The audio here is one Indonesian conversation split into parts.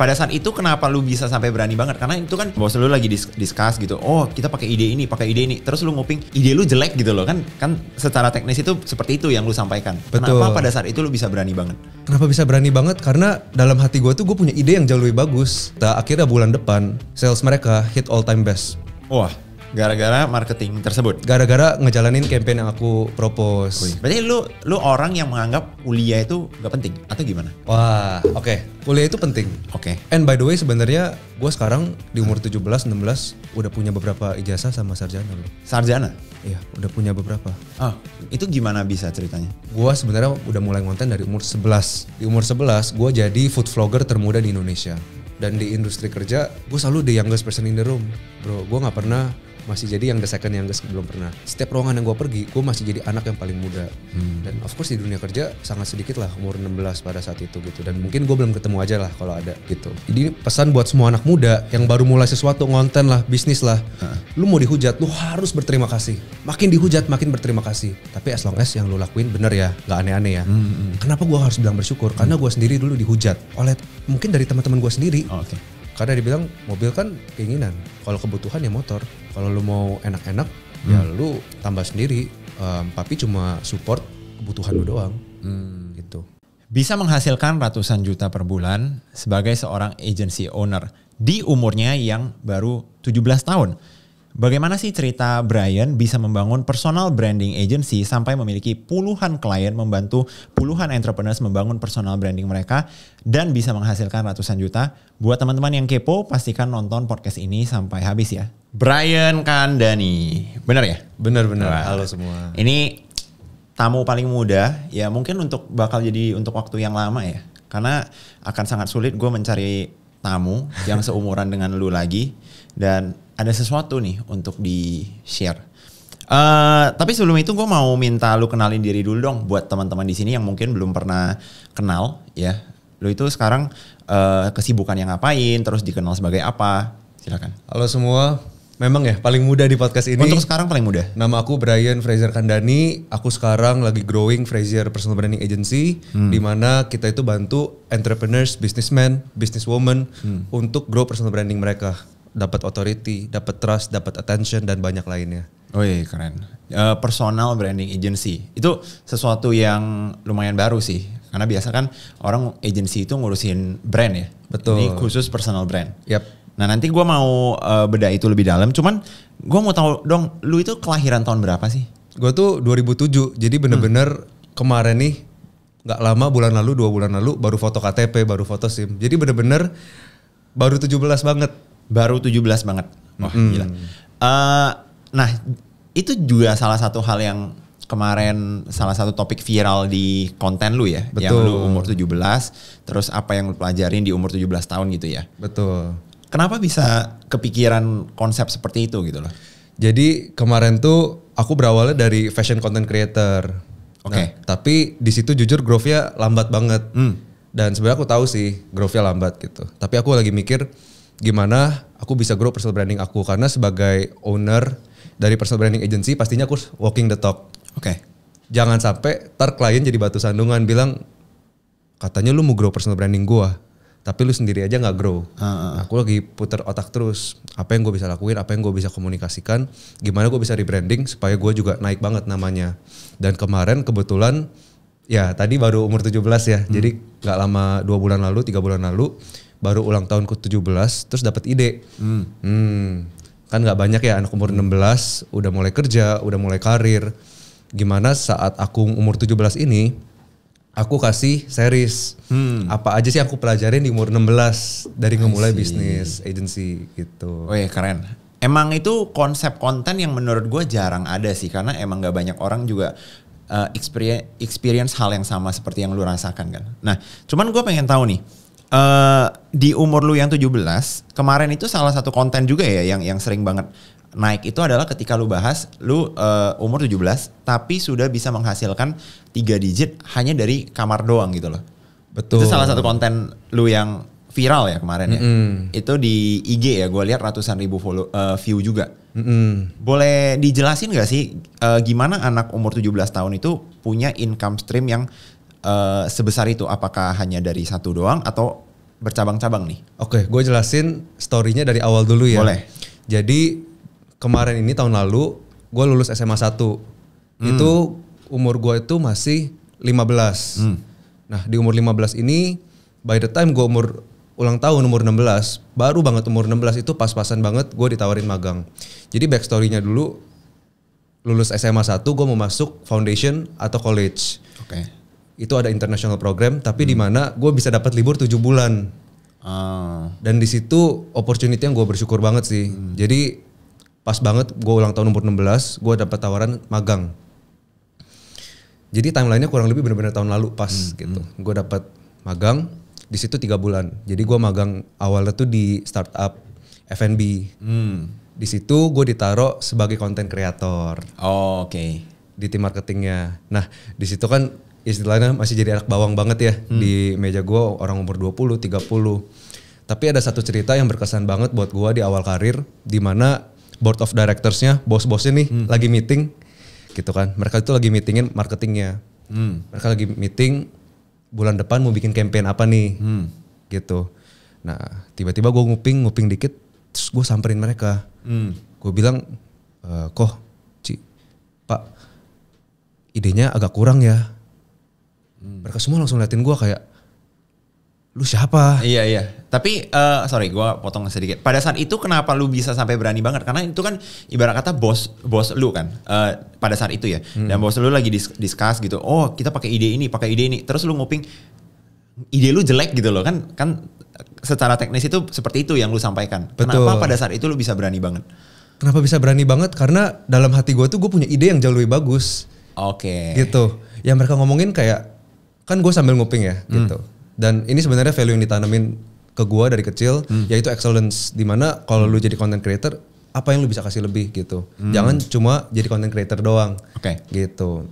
pada saat itu kenapa lu bisa sampai berani banget karena itu kan bos lu lagi dis discuss gitu oh kita pakai ide ini pakai ide ini terus lu nguping ide lu jelek gitu loh kan kan secara teknis itu seperti itu yang lu sampaikan Betul. kenapa pada saat itu lu bisa berani banget kenapa bisa berani banget karena dalam hati gue tuh gue punya ide yang jauh lebih bagus Tak akhirnya bulan depan sales mereka hit all time best wah Gara-gara marketing tersebut. Gara-gara ngejalanin campaign yang aku propose. Ui. Berarti lu lu orang yang menganggap kuliah itu gak penting atau gimana? Wah, oke. Okay. Kuliah itu penting. Oke. Okay. And by the way sebenarnya gue sekarang di umur 17 16 udah punya beberapa ijazah sama sarjana loh. Sarjana? Iya, udah punya beberapa. Ah, itu gimana bisa ceritanya? Gua sebenarnya udah mulai konten dari umur 11. Di umur 11 gua jadi food vlogger termuda di Indonesia dan di industri kerja gue selalu the youngest person in the room bro gue gak pernah masih jadi yang the second yang belum pernah setiap ruangan yang gue pergi gue masih jadi anak yang paling muda hmm. dan of course di dunia kerja sangat sedikit lah umur 16 pada saat itu gitu dan mungkin gue belum ketemu aja lah kalau ada gitu jadi pesan buat semua anak muda yang baru mulai sesuatu ngonten lah bisnis lah uh. lu mau dihujat lu harus berterima kasih makin dihujat makin berterima kasih tapi as long as yang lu lakuin bener ya gak aneh-aneh ya hmm. hmm. kenapa gue harus bilang bersyukur karena gue sendiri dulu dihujat oleh mungkin dari teman-teman gue sendiri oh, okay karena dibilang mobil kan keinginan. Kalau kebutuhan ya motor. Kalau lu mau enak-enak ya hmm. ya lu tambah sendiri. Um, papi cuma support kebutuhan lu doang. Hmm. Gitu. Bisa menghasilkan ratusan juta per bulan sebagai seorang agency owner di umurnya yang baru 17 tahun Bagaimana sih cerita Brian bisa membangun personal branding agency sampai memiliki puluhan klien membantu puluhan entrepreneurs membangun personal branding mereka dan bisa menghasilkan ratusan juta? Buat teman-teman yang kepo, pastikan nonton podcast ini sampai habis ya. Brian Kandani, benar ya? Benar-benar. Halo semua. Ini tamu paling muda ya mungkin untuk bakal jadi untuk waktu yang lama ya. Karena akan sangat sulit gue mencari tamu yang seumuran dengan lu lagi dan ada sesuatu nih untuk di share. Uh, eh, tapi sebelum itu gue mau minta lu kenalin diri dulu dong buat teman-teman di sini yang mungkin belum pernah kenal ya. Lu itu sekarang uh, kesibukan yang ngapain, terus dikenal sebagai apa? Silakan. Halo semua, Memang ya paling muda di podcast ini. Untuk sekarang paling muda. Nama aku Brian Fraser Kandani. Aku sekarang lagi growing Fraser Personal Branding Agency, hmm. di mana kita itu bantu entrepreneurs, businessmen, businesswoman hmm. untuk grow personal branding mereka dapat authority, dapat trust, dapat attention dan banyak lainnya. Oh iya, iya keren. Uh, personal branding agency itu sesuatu yang lumayan baru sih. Karena biasa kan orang agency itu ngurusin brand ya. Betul. Ini khusus personal brand. Yap. Nah nanti gue mau uh, eh, beda itu lebih dalam. Cuman gue mau tahu dong, lu itu kelahiran tahun berapa sih? Gue tuh 2007. Jadi hmm. bener-bener hmm. kemarin nih nggak lama bulan lalu dua bulan lalu baru foto KTP baru foto SIM. Jadi bener-bener baru 17 banget Baru 17 banget. Wah, hmm. gila. Uh, nah, itu juga salah satu hal yang kemarin salah satu topik viral di konten lu ya. Betul. Yang lu umur 17, terus apa yang lu pelajarin di umur 17 tahun gitu ya. Betul. Kenapa bisa kepikiran konsep seperti itu gitu loh? Jadi kemarin tuh aku berawalnya dari fashion content creator. Oke. Okay. Nah, tapi di situ jujur growth lambat banget. Hmm. Dan sebenarnya aku tahu sih growth lambat gitu. Tapi aku lagi mikir gimana aku bisa grow personal branding aku karena sebagai owner dari personal branding agency pastinya aku walking the talk. Oke. Okay. Jangan sampai ter klien jadi batu sandungan bilang katanya lu mau grow personal branding gua tapi lu sendiri aja nggak grow. Uh, uh. Aku lagi puter otak terus apa yang gue bisa lakuin, apa yang gue bisa komunikasikan, gimana gue bisa rebranding supaya gue juga naik banget namanya. Dan kemarin kebetulan ya tadi baru umur 17 ya, hmm. jadi nggak lama dua bulan lalu, tiga bulan lalu baru ulang tahun ke 17 terus dapat ide. Hmm. hmm. Kan nggak banyak ya anak umur 16 udah mulai kerja, udah mulai karir. Gimana saat aku umur 17 ini aku kasih series. Hmm. Apa aja sih aku pelajarin di umur 16 dari ngemulai bisnis agency gitu. Oh iya keren. Emang itu konsep konten yang menurut gue jarang ada sih karena emang gak banyak orang juga uh, eh, experience, experience hal yang sama seperti yang lu rasakan kan. Nah, cuman gue pengen tahu nih, Eh, di umur lu yang 17, kemarin itu salah satu konten juga ya yang yang sering banget naik itu adalah ketika lu bahas lu uh, umur 17 tapi sudah bisa menghasilkan tiga digit hanya dari kamar doang gitu loh. Betul. Itu salah satu konten lu yang viral ya kemarin Mm -hmm. Itu di IG ya gue lihat ratusan ribu follow uh, view juga. Mm -hmm. Boleh dijelasin gak sih uh, gimana anak umur 17 tahun itu punya income stream yang Eh, sebesar itu? Apakah hanya dari satu doang atau bercabang-cabang nih? Oke, okay, gue jelasin storynya dari awal dulu ya. Boleh. Jadi kemarin ini tahun lalu gue lulus SMA 1. Hmm. Itu umur gue itu masih 15. Hmm. Nah di umur 15 ini by the time gue umur ulang tahun umur 16 baru banget umur 16 itu pas-pasan banget gue ditawarin magang jadi backstorynya dulu lulus SMA 1 gue mau masuk foundation atau college okay itu ada international program tapi hmm. di mana gue bisa dapat libur tujuh bulan ah. dan di situ opportunity yang gue bersyukur banget sih hmm. jadi pas banget gue ulang tahun umur 16 gue dapat tawaran magang jadi timelinenya kurang lebih benar-benar tahun lalu pas hmm. gitu hmm. gue dapat magang di situ tiga bulan jadi gue magang awalnya tuh di startup F&B hmm. di situ gue ditaruh sebagai content creator oh, oke okay. di tim marketingnya nah di situ kan istilahnya masih jadi anak bawang banget ya hmm. di meja gue orang umur 20, 30. Tapi ada satu cerita yang berkesan banget buat gue di awal karir, di mana board of directorsnya, bos-bosnya nih hmm. lagi meeting, gitu kan. Mereka itu lagi meetingin marketingnya. Hmm. Mereka lagi meeting bulan depan mau bikin campaign apa nih, hmm. gitu. Nah tiba-tiba gue nguping, nguping dikit, terus gue samperin mereka. Hmm. Gue bilang, e, eh, kok Ci, Pak, idenya agak kurang ya Hmm. Mereka semua langsung liatin gue kayak lu siapa? Iya iya. Tapi uh, sorry gue potong sedikit. Pada saat itu kenapa lu bisa sampai berani banget? Karena itu kan ibarat kata bos bos lu kan. Uh, pada saat itu ya. Hmm. Dan bos lu lagi dis gitu. Oh kita pakai ide ini, pakai ide ini. Terus lu nguping ide lu jelek gitu loh kan kan secara teknis itu seperti itu yang lu sampaikan. Betul. Kenapa pada saat itu lu bisa berani banget? Kenapa bisa berani banget? Karena dalam hati gue tuh gue punya ide yang jauh lebih bagus. Oke. Okay. Gitu. Yang mereka ngomongin kayak kan gue sambil nguping ya hmm. gitu. Dan ini sebenarnya value yang ditanamin ke gue dari kecil hmm. yaitu excellence dimana kalau lu jadi content creator apa yang lu bisa kasih lebih gitu. Hmm. Jangan cuma jadi content creator doang. Oke. Okay. Gitu.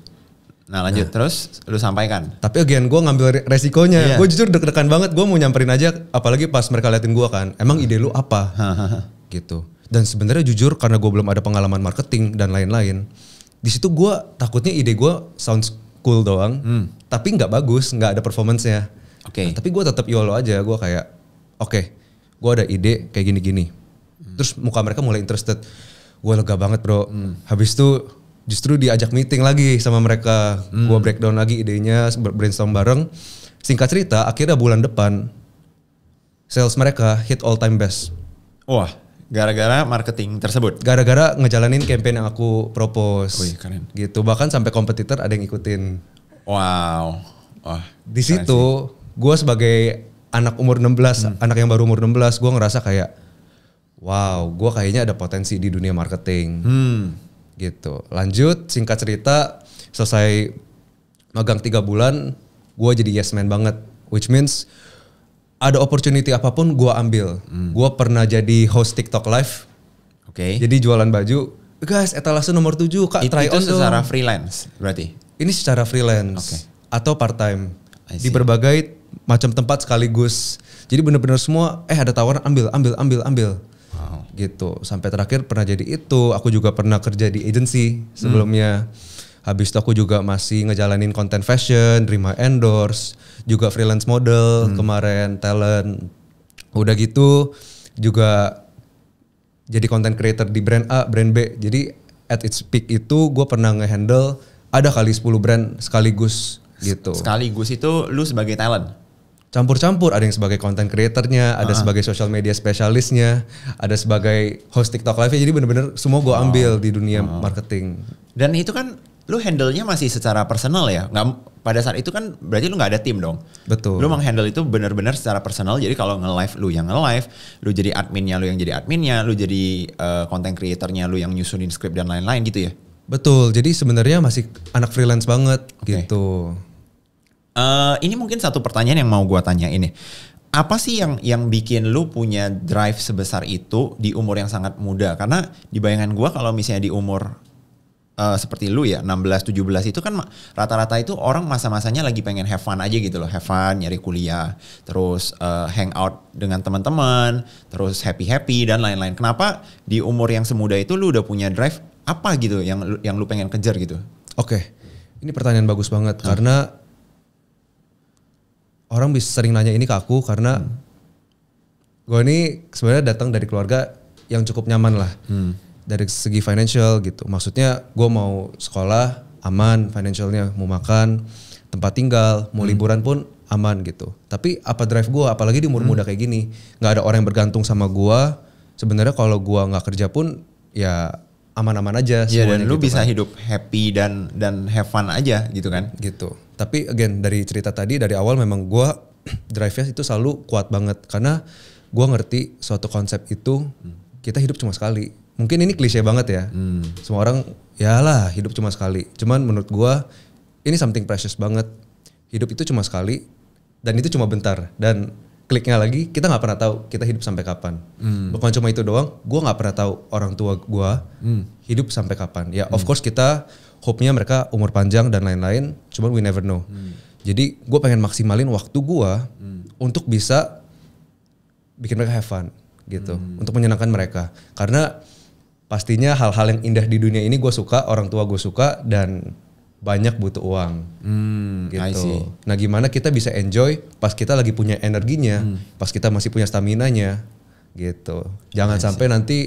Nah lanjut nah. terus lu sampaikan. Tapi again gue ngambil resikonya. Yeah. Gue jujur deg-degan banget. Gue mau nyamperin aja. Apalagi pas mereka liatin gue kan. Emang ide lu apa? gitu. Dan sebenarnya jujur karena gue belum ada pengalaman marketing dan lain-lain. Di situ gue takutnya ide gue sounds cool doang, hmm. tapi nggak bagus, nggak ada performancenya. Oke. Okay. Nah, tapi gue tetap YOLO aja, gue kayak oke, okay, gue ada ide kayak gini-gini. Hmm. Terus muka mereka mulai interested. Gue lega banget bro. Hmm. Habis itu justru diajak meeting lagi sama mereka. Hmm. Gue breakdown lagi idenya, brainstorm bareng. Singkat cerita, akhirnya bulan depan sales mereka hit all time best. Wah, Gara-gara marketing tersebut. Gara-gara ngejalanin campaign yang aku propose. Wih, keren. Gitu. Bahkan sampai kompetitor ada yang ikutin. Wow. Wah. Di situ gue sebagai anak umur 16, hmm. anak yang baru umur 16, gue ngerasa kayak wow, gue kayaknya ada potensi di dunia marketing. Hmm. Gitu. Lanjut, singkat cerita, selesai magang tiga bulan, gue jadi yes man banget. Which means ada opportunity apapun gue ambil. Hmm. Gue pernah jadi host TikTok live. Oke. Okay. Jadi jualan baju. Guys, etalase nomor 7, Kak, It, try itu on secara freelance berarti? Ini secara freelance. Okay. Atau part time. Di berbagai macam tempat sekaligus. Jadi bener-bener semua, eh ada tawaran ambil, ambil, ambil, ambil. Wow. Gitu. Sampai terakhir pernah jadi itu. Aku juga pernah kerja di agency sebelumnya. Hmm Habis itu aku juga masih ngejalanin konten fashion, terima endorse, juga freelance model hmm. kemarin talent. Udah gitu juga jadi konten creator di brand A, brand B. Jadi at its peak itu gue pernah ngehandle ada kali 10 brand sekaligus gitu. Sekaligus itu lu sebagai talent? Campur-campur, ada yang sebagai konten creatornya, ada uh ah. -huh. sebagai social media spesialisnya, ada sebagai host TikTok live-nya, jadi bener-bener semua gue oh. ambil oh. di dunia oh. marketing. Dan itu kan lu handle-nya masih secara personal ya? Nggak, pada saat itu kan berarti lu nggak ada tim dong. Betul. Lu menghandle itu benar-benar secara personal. Jadi kalau nge-live lu yang nge-live, lu jadi adminnya lu yang jadi adminnya, lu jadi uh, content creatornya lu yang nyusunin script dan lain-lain gitu ya? Betul. Jadi sebenarnya masih anak freelance banget okay. gitu. Uh, ini mungkin satu pertanyaan yang mau gua tanya ini apa sih yang yang bikin lu punya drive sebesar itu di umur yang sangat muda? Karena di bayangan gua kalau misalnya di umur uh, seperti lu ya 16 17 itu kan rata-rata itu orang masa-masanya lagi pengen have fun aja gitu loh have fun nyari kuliah terus uh, hang out dengan teman-teman terus happy happy dan lain-lain kenapa di umur yang semuda itu lu udah punya drive apa gitu yang yang lu pengen kejar gitu oke okay. ini pertanyaan bagus banget hmm. karena orang bisa sering nanya ini ke aku karena hmm. gue ini sebenarnya datang dari keluarga yang cukup nyaman lah hmm dari segi financial gitu. Maksudnya gue mau sekolah aman financialnya, mau makan, tempat tinggal, mau hmm. liburan pun aman gitu. Tapi apa drive gue, apalagi di umur hmm. muda kayak gini, nggak ada orang yang bergantung sama gue. Sebenarnya kalau gue nggak kerja pun ya aman-aman aja. Iya dan gitu lu bisa kan. hidup happy dan dan have fun aja gitu kan? Gitu. Tapi again dari cerita tadi dari awal memang gue drive-nya itu selalu kuat banget karena gue ngerti suatu konsep itu hmm. kita hidup cuma sekali mungkin ini klise banget ya. Hmm. Semua orang ya lah hidup cuma sekali. Cuman menurut gue ini something precious banget. Hidup itu cuma sekali dan itu cuma bentar dan kliknya lagi kita nggak pernah tahu kita hidup sampai kapan. Hmm. Bukan cuma itu doang, gue nggak pernah tahu orang tua gue hmm. hidup sampai kapan. Ya hmm. of course kita hope-nya mereka umur panjang dan lain-lain, cuman we never know. Hmm. Jadi gue pengen maksimalin waktu gue hmm. untuk bisa bikin mereka have fun gitu, hmm. untuk menyenangkan mereka. Karena pastinya hal-hal yang indah di dunia ini gue suka, orang tua gue suka dan banyak butuh uang. Hmm, gitu. Nah, gimana kita bisa enjoy pas kita lagi punya energinya, hmm. pas kita masih punya stamina-nya gitu. Jangan sampai nanti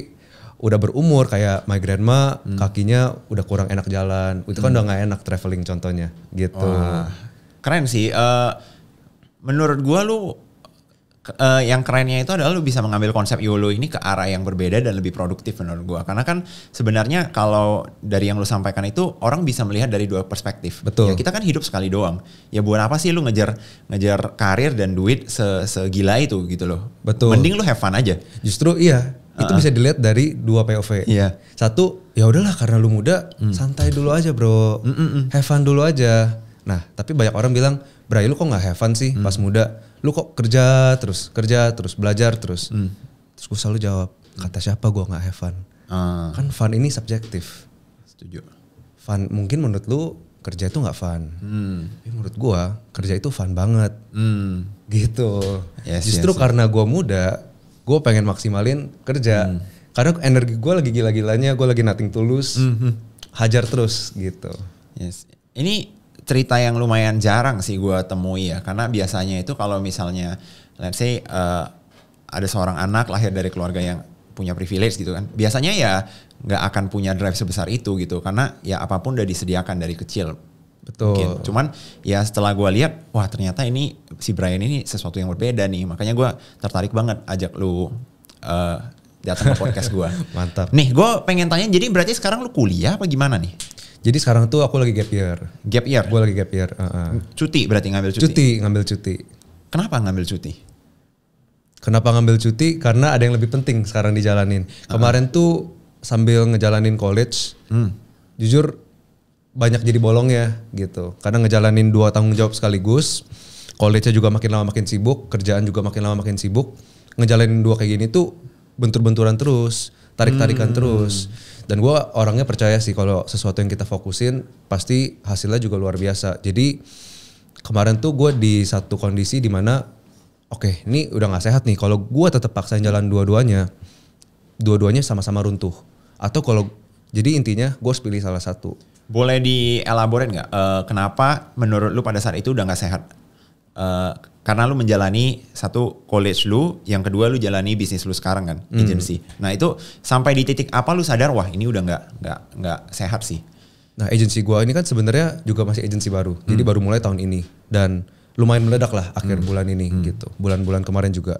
udah berumur kayak my grandma hmm. kakinya udah kurang enak jalan. Itu kan hmm. udah nggak enak traveling contohnya gitu. Wah, keren sih. Uh, menurut gue lu uh, yang kerennya itu adalah lu bisa mengambil konsep YOLO ini ke arah yang berbeda dan lebih produktif menurut gua. Karena kan sebenarnya kalau dari yang lu sampaikan itu orang bisa melihat dari dua perspektif. Betul. Ya kita kan hidup sekali doang. Ya buat apa sih lu ngejar ngejar karir dan duit se segila itu gitu loh. Betul. Mending lu have fun aja. Justru iya, uh -uh. itu bisa dilihat dari dua POV. Iya. Satu, ya udahlah karena lu muda, mm. santai dulu aja, Bro. Mm -mm. Have fun dulu aja. Nah, tapi banyak orang bilang, "Bray, lu kok nggak have fun sih mm. pas muda?" lu kok kerja terus kerja terus belajar terus hmm. terus gue selalu jawab kata siapa gue nggak have fun uh. kan fun ini subjektif setuju fun mungkin menurut lu kerja itu nggak fun hmm. Tapi menurut gue kerja itu fun banget hmm. gitu yes, justru yes, karena gue muda gue pengen maksimalin kerja hmm. karena energi gue lagi gila-gilanya gue lagi nating tulus mm -hmm. hajar terus gitu yes ini cerita yang lumayan jarang sih gue temui ya karena biasanya itu kalau misalnya let's say uh, ada seorang anak lahir dari keluarga yang punya privilege gitu kan biasanya ya nggak akan punya drive sebesar itu gitu karena ya apapun udah disediakan dari kecil Betul. Mungkin. Cuman ya setelah gue lihat, wah ternyata ini si Brian ini sesuatu yang berbeda nih. Makanya gue tertarik banget ajak lu uh, datang ke podcast gue. Mantap. Nih gue pengen tanya, jadi berarti sekarang lu kuliah apa gimana nih? Jadi sekarang tuh aku lagi gap year. Gap year. Gue lagi gap year. Uh -uh. Cuti berarti ngambil cuti. Cuti ngambil cuti. Kenapa ngambil cuti? Kenapa ngambil cuti? Karena ada yang lebih penting sekarang dijalanin. Uh-huh. Kemarin tuh sambil ngejalanin college, hmm. jujur banyak jadi bolong ya gitu. Karena ngejalanin dua tanggung jawab sekaligus, college-nya juga makin lama makin sibuk, kerjaan juga makin lama makin sibuk. Ngejalanin dua kayak gini tuh bentur-benturan terus tarik-tarikan hmm. terus. Dan gue orangnya percaya sih kalau sesuatu yang kita fokusin pasti hasilnya juga luar biasa. Jadi kemarin tuh gue di satu kondisi dimana oke okay, ini udah nggak sehat nih. Kalau gue tetap paksa jalan dua-duanya, dua-duanya sama-sama runtuh. Atau kalau jadi intinya gue harus pilih salah satu. Boleh dielaborin nggak? Uh, kenapa menurut lu pada saat itu udah nggak sehat? Eh, karena lu menjalani satu college lu, yang kedua lu jalani bisnis lu sekarang kan, hmm. agency. Nah itu sampai di titik apa lu sadar wah ini udah nggak nggak nggak sehat sih. Nah agency gua ini kan sebenarnya juga masih agency baru, hmm. jadi baru mulai tahun ini dan lumayan meledak lah akhir hmm. bulan ini hmm. gitu, bulan-bulan kemarin juga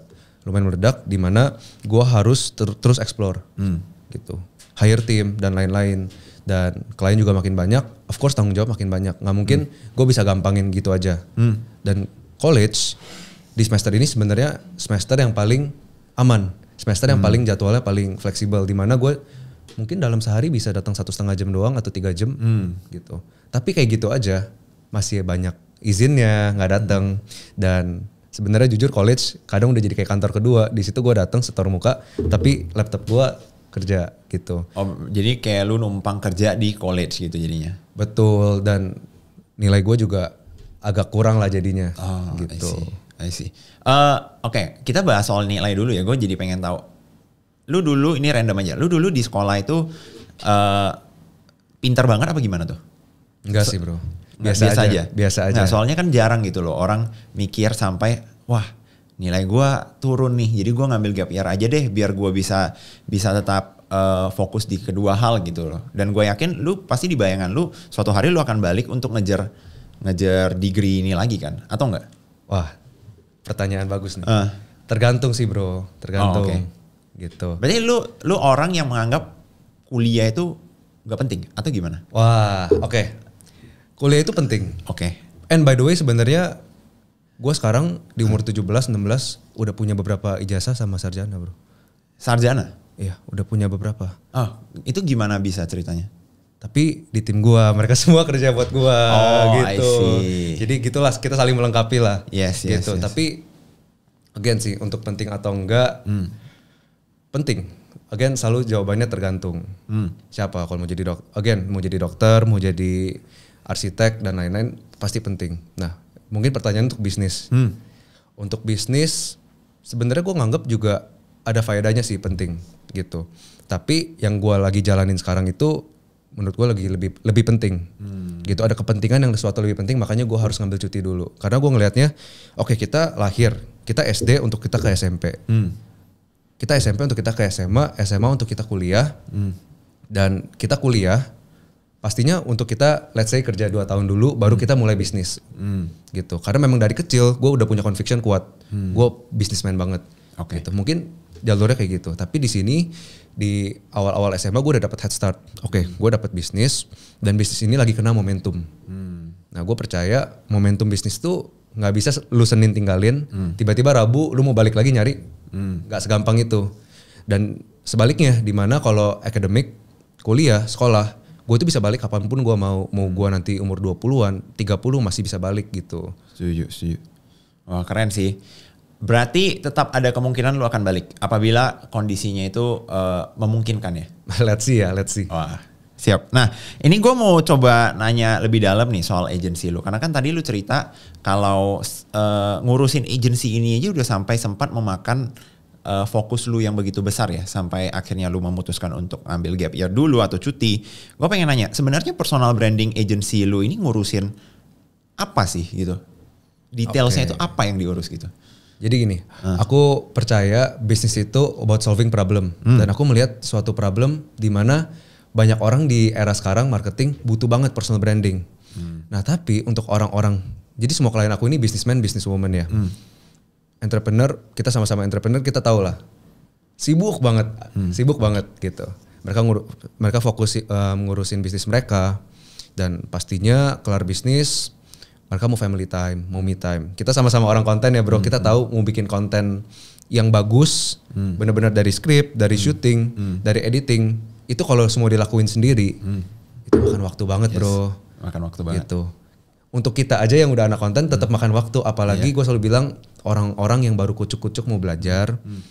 lumayan meledak di mana gua harus ter terus explore hmm. gitu, hire team dan lain-lain dan klien juga makin banyak, of course tanggung jawab makin banyak. Nggak mungkin hmm. gue bisa gampangin gitu aja. Hmm. Dan college di semester ini sebenarnya semester yang paling aman, semester yang hmm. paling jadwalnya paling fleksibel di mana gue mungkin dalam sehari bisa datang satu setengah jam doang atau tiga jam hmm. gitu. Tapi kayak gitu aja masih banyak izinnya nggak datang hmm. dan sebenarnya jujur college kadang udah jadi kayak kantor kedua di situ gue datang setor muka tapi laptop gue kerja gitu. Oh, jadi kayak lu numpang kerja di college gitu jadinya. Betul dan nilai gue juga agak kurang lah jadinya. Oh, gitu. I see. I see. Uh, Oke, okay. kita bahas soal nilai dulu ya. Gue jadi pengen tahu. Lu dulu ini random aja. Lu dulu di sekolah itu uh, pintar banget apa gimana tuh? Enggak sih bro. Nah, biasa, biasa aja. aja. Biasa nah, aja. Nah, soalnya kan jarang gitu loh orang mikir sampai wah nilai gue turun nih. Jadi gue ngambil gap year aja deh biar gue bisa bisa tetap uh, fokus di kedua hal gitu loh. Dan gue yakin lu pasti di bayangan lu suatu hari lu akan balik untuk ngejar ngajar degree ini lagi kan atau enggak? Wah, pertanyaan bagus nih. Uh. Tergantung sih, Bro. Tergantung. Oh, okay. Gitu. Berarti lu lu orang yang menganggap kuliah itu nggak penting atau gimana? Wah, oke. Okay. Kuliah itu penting. Oke. Okay. And by the way sebenarnya gue sekarang di umur 17 16 udah punya beberapa ijazah sama sarjana, Bro. Sarjana? Iya, udah punya beberapa. Oh, itu gimana bisa ceritanya? tapi di tim gua mereka semua kerja buat gua oh, gitu. Jadi gitulah kita saling melengkapi lah. Yes, yes, gitu. Yes. Tapi again sih untuk penting atau enggak hmm. penting. Again selalu jawabannya tergantung. Hmm. Siapa kalau mau jadi dok again mau jadi dokter, mau jadi arsitek dan lain-lain pasti penting. Nah, mungkin pertanyaan untuk bisnis. Hmm. Untuk bisnis sebenarnya gua nganggap juga ada faedahnya sih penting gitu. Tapi yang gua lagi jalanin sekarang itu menurut gue lagi lebih lebih penting hmm. gitu ada kepentingan yang sesuatu lebih penting makanya gue harus ngambil cuti dulu karena gue ngelihatnya oke okay, kita lahir kita SD untuk kita ke SMP hmm. kita SMP untuk kita ke SMA SMA untuk kita kuliah hmm. dan kita kuliah pastinya untuk kita let's say kerja dua tahun dulu baru hmm. kita mulai bisnis hmm. gitu karena memang dari kecil gue udah punya conviction kuat hmm. gue bisnismen banget okay. gitu mungkin jalurnya kayak gitu tapi di sini di awal-awal SMA gue udah dapat head start. Oke, okay, hmm. gue dapat bisnis dan bisnis ini lagi kena momentum. Hmm. Nah, gue percaya momentum bisnis tuh nggak bisa lu senin tinggalin. Hmm. Tiba-tiba hmm. Rabu lu mau balik lagi nyari, hmm. nggak hmm. segampang itu. Dan sebaliknya, dimana kalau akademik, kuliah, sekolah, gue tuh bisa balik kapanpun gue mau. Mau gue nanti umur 20-an, 30 masih bisa balik gitu. Setuju, setuju. Wah keren sih. Berarti tetap ada kemungkinan lu akan balik apabila kondisinya itu uh, memungkinkan ya. Let's see ya, let's see. Wah, siap. Nah, ini gue mau coba nanya lebih dalam nih soal agensi lu karena kan tadi lu cerita kalau uh, ngurusin agensi ini aja udah sampai sempat memakan uh, fokus lu yang begitu besar ya sampai akhirnya lu memutuskan untuk ambil gap year dulu atau cuti. Gue pengen nanya, sebenarnya personal branding agensi lu ini ngurusin apa sih gitu? Detailsnya okay. itu apa yang diurus gitu? Jadi gini, uh. aku percaya bisnis itu about solving problem hmm. dan aku melihat suatu problem di mana banyak orang di era sekarang marketing butuh banget personal branding. Hmm. Nah, tapi untuk orang-orang jadi semua klien aku ini businessman, businesswoman ya. Hmm. Entrepreneur, kita sama-sama entrepreneur, kita tahu lah. Sibuk banget, hmm. sibuk banget gitu. Mereka ngur, mereka fokus uh, ngurusin bisnis mereka dan pastinya kelar bisnis mereka mau family time, mau me time. Kita sama-sama orang konten ya bro, hmm. kita tahu hmm. mau bikin konten yang bagus, hmm. benar-benar dari skrip, dari hmm. syuting, hmm. dari editing, itu kalau semua dilakuin sendiri, hmm. itu makan waktu banget yes. bro. Makan waktu banget. Gitu. Untuk kita aja yang udah anak konten tetap hmm. makan waktu, apalagi yeah. gue selalu bilang orang-orang yang baru kucuk-kucuk mau belajar, hmm.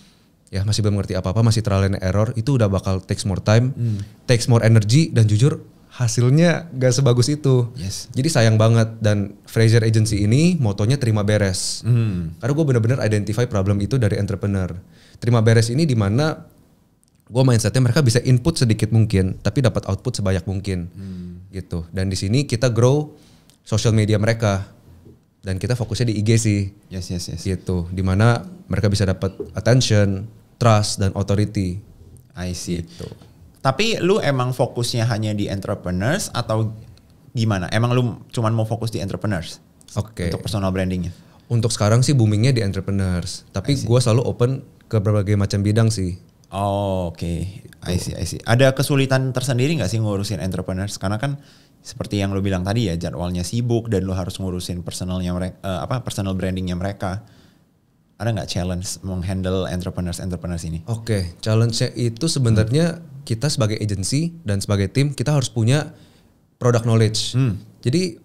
ya masih belum ngerti apa-apa, masih trial and error, itu udah bakal takes more time, hmm. takes more energy, dan jujur hasilnya gak sebagus itu. Yes. Jadi sayang banget dan Fraser Agency ini motonya terima beres. Mm. Karena gue bener-bener identify problem itu dari entrepreneur. Terima beres ini di mana gue mindsetnya mereka bisa input sedikit mungkin, tapi dapat output sebanyak mungkin, mm. gitu. Dan di sini kita grow social media mereka dan kita fokusnya di IG sih. Yes yes yes. Gitu. mana mereka bisa dapat attention, trust dan authority. I see. Gitu. Tapi lu emang fokusnya hanya di entrepreneurs atau gimana? Emang lu cuman mau fokus di entrepreneurs? Oke. Okay. Untuk personal brandingnya? Untuk sekarang sih boomingnya di entrepreneurs. Tapi gue selalu open ke berbagai macam bidang sih. Oh, Oke, okay. I see, I see. Ada kesulitan tersendiri nggak sih ngurusin entrepreneurs? Karena kan seperti yang lu bilang tadi ya jadwalnya sibuk dan lu harus ngurusin personalnya mereka, uh, eh, apa personal brandingnya mereka ada nggak challenge menghandle entrepreneurs entrepreneurs ini? Oke, okay, challenge-nya itu sebenarnya hmm. kita sebagai agency dan sebagai tim kita harus punya product knowledge. Hmm. Jadi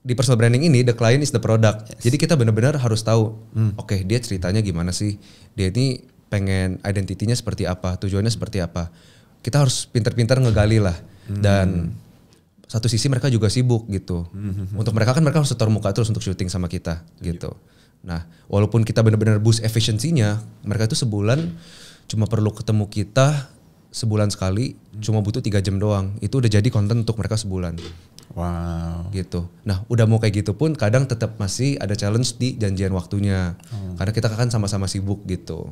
di personal branding ini the client is the product. Yes. Jadi kita benar-benar harus tahu, hmm. oke okay, dia ceritanya gimana sih? Dia ini pengen identitinya seperti apa, tujuannya seperti apa. Kita harus pintar-pintar ngegali lah hmm. dan satu sisi mereka juga sibuk gitu. -hmm. hmm, hmm. Untuk mereka kan mereka harus setor muka terus untuk syuting sama kita gitu. Nah, walaupun kita benar-benar boost efisiensinya, mereka itu sebulan cuma perlu ketemu kita sebulan sekali, hmm. cuma butuh tiga jam doang. Itu udah jadi konten untuk mereka sebulan. Wow. Gitu. Nah, udah mau kayak gitu pun kadang tetap masih ada challenge di janjian waktunya. Hmm. Karena kita kan sama-sama sibuk gitu.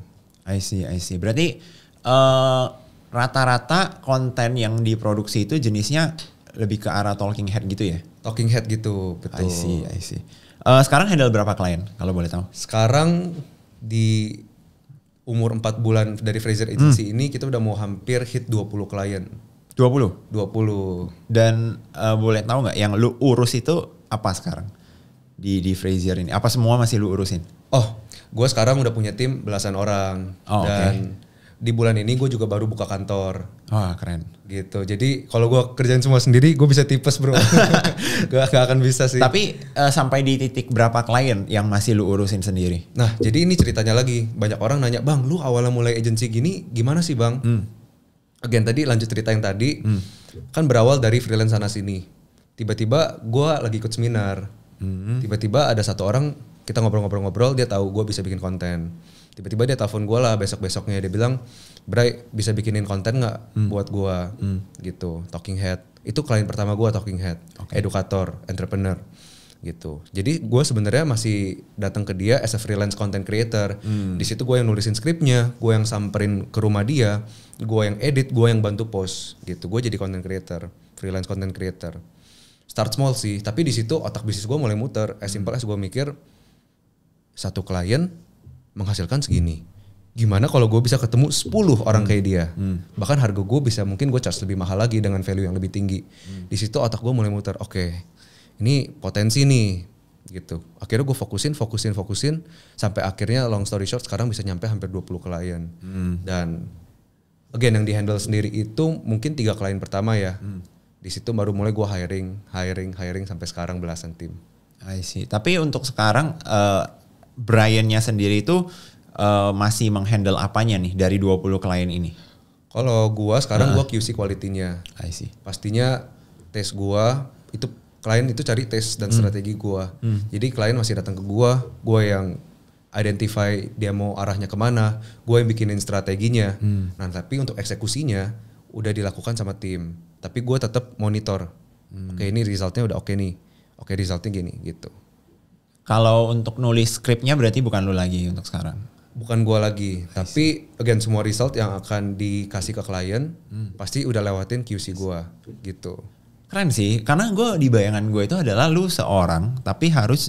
I see, I see. Berarti rata eh, rata-rata konten yang diproduksi itu jenisnya lebih ke arah talking head gitu ya? Talking head gitu, betul. I see, I see. Uh, sekarang handle berapa klien kalau boleh tahu? Sekarang di umur 4 bulan dari Fraser Agency hmm. ini kita udah mau hampir hit 20 klien. 20? 20. Dan uh, boleh tahu nggak yang lu urus itu apa sekarang? Di di Fraser ini apa semua masih lu urusin? Oh, gue sekarang udah punya tim belasan orang oh, dan okay di bulan ini gue juga baru buka kantor. Wah oh, keren. Gitu. Jadi kalau gue kerjain semua sendiri, gue bisa tipes bro. gue gak akan bisa sih. Tapi uh, sampai di titik berapa klien yang masih lu urusin sendiri? Nah jadi ini ceritanya lagi. Banyak orang nanya, bang lu awalnya mulai agensi gini gimana sih bang? Hmm. Again tadi lanjut cerita yang tadi. Hmm. Kan berawal dari freelance sana sini. Tiba-tiba gue lagi ikut seminar. Hmm. Tiba-tiba hmm. Tiba -tiba ada satu orang, kita ngobrol-ngobrol-ngobrol, dia tahu gue bisa bikin konten tiba-tiba dia telepon gue lah besok besoknya dia bilang Bray bisa bikinin konten nggak hmm. buat gue hmm. gitu talking head itu klien pertama gue talking head okay. edukator entrepreneur gitu jadi gue sebenarnya masih datang ke dia as a freelance content creator hmm. di situ gue yang nulisin skripnya gue yang samperin ke rumah dia gue yang edit gue yang bantu post gitu gue jadi content creator freelance content creator start small sih tapi di situ otak bisnis gue mulai muter as simple as gue mikir satu klien menghasilkan segini. Gimana kalau gue bisa ketemu 10 orang hmm. kayak dia? Hmm. Bahkan harga gue bisa mungkin gue charge lebih mahal lagi dengan value yang lebih tinggi. Hmm. Di situ otak gue mulai muter. Oke, okay, ini potensi nih gitu. Akhirnya gue fokusin, fokusin, fokusin sampai akhirnya long story short sekarang bisa nyampe hampir 20 klien. Hmm. Dan again yang di handle sendiri itu mungkin tiga klien pertama ya. Hmm. Di situ baru mulai gue hiring, hiring, hiring sampai sekarang belasan tim. I see. Tapi untuk sekarang uh, Briannya sendiri itu uh, masih menghandle apanya nih dari 20 klien ini? Kalau gua sekarang uh. gua QC kualitinya. I see. Pastinya tes gua itu klien itu cari tes dan hmm. strategi gua. Hmm. Jadi klien masih datang ke gua, gua yang identify dia mau arahnya kemana, gua yang bikinin strateginya. Hmm. Nah tapi untuk eksekusinya udah dilakukan sama tim. Tapi gua tetap monitor. Hmm. Oke ini resultnya udah oke okay nih. Oke resultnya gini gitu. Kalau untuk nulis skripnya berarti bukan lu lagi untuk sekarang. Bukan gua lagi, tapi again semua result yang akan dikasih ke klien hmm. pasti udah lewatin QC gua gitu. Keren sih, karena gua di bayangan gua itu adalah lu seorang tapi harus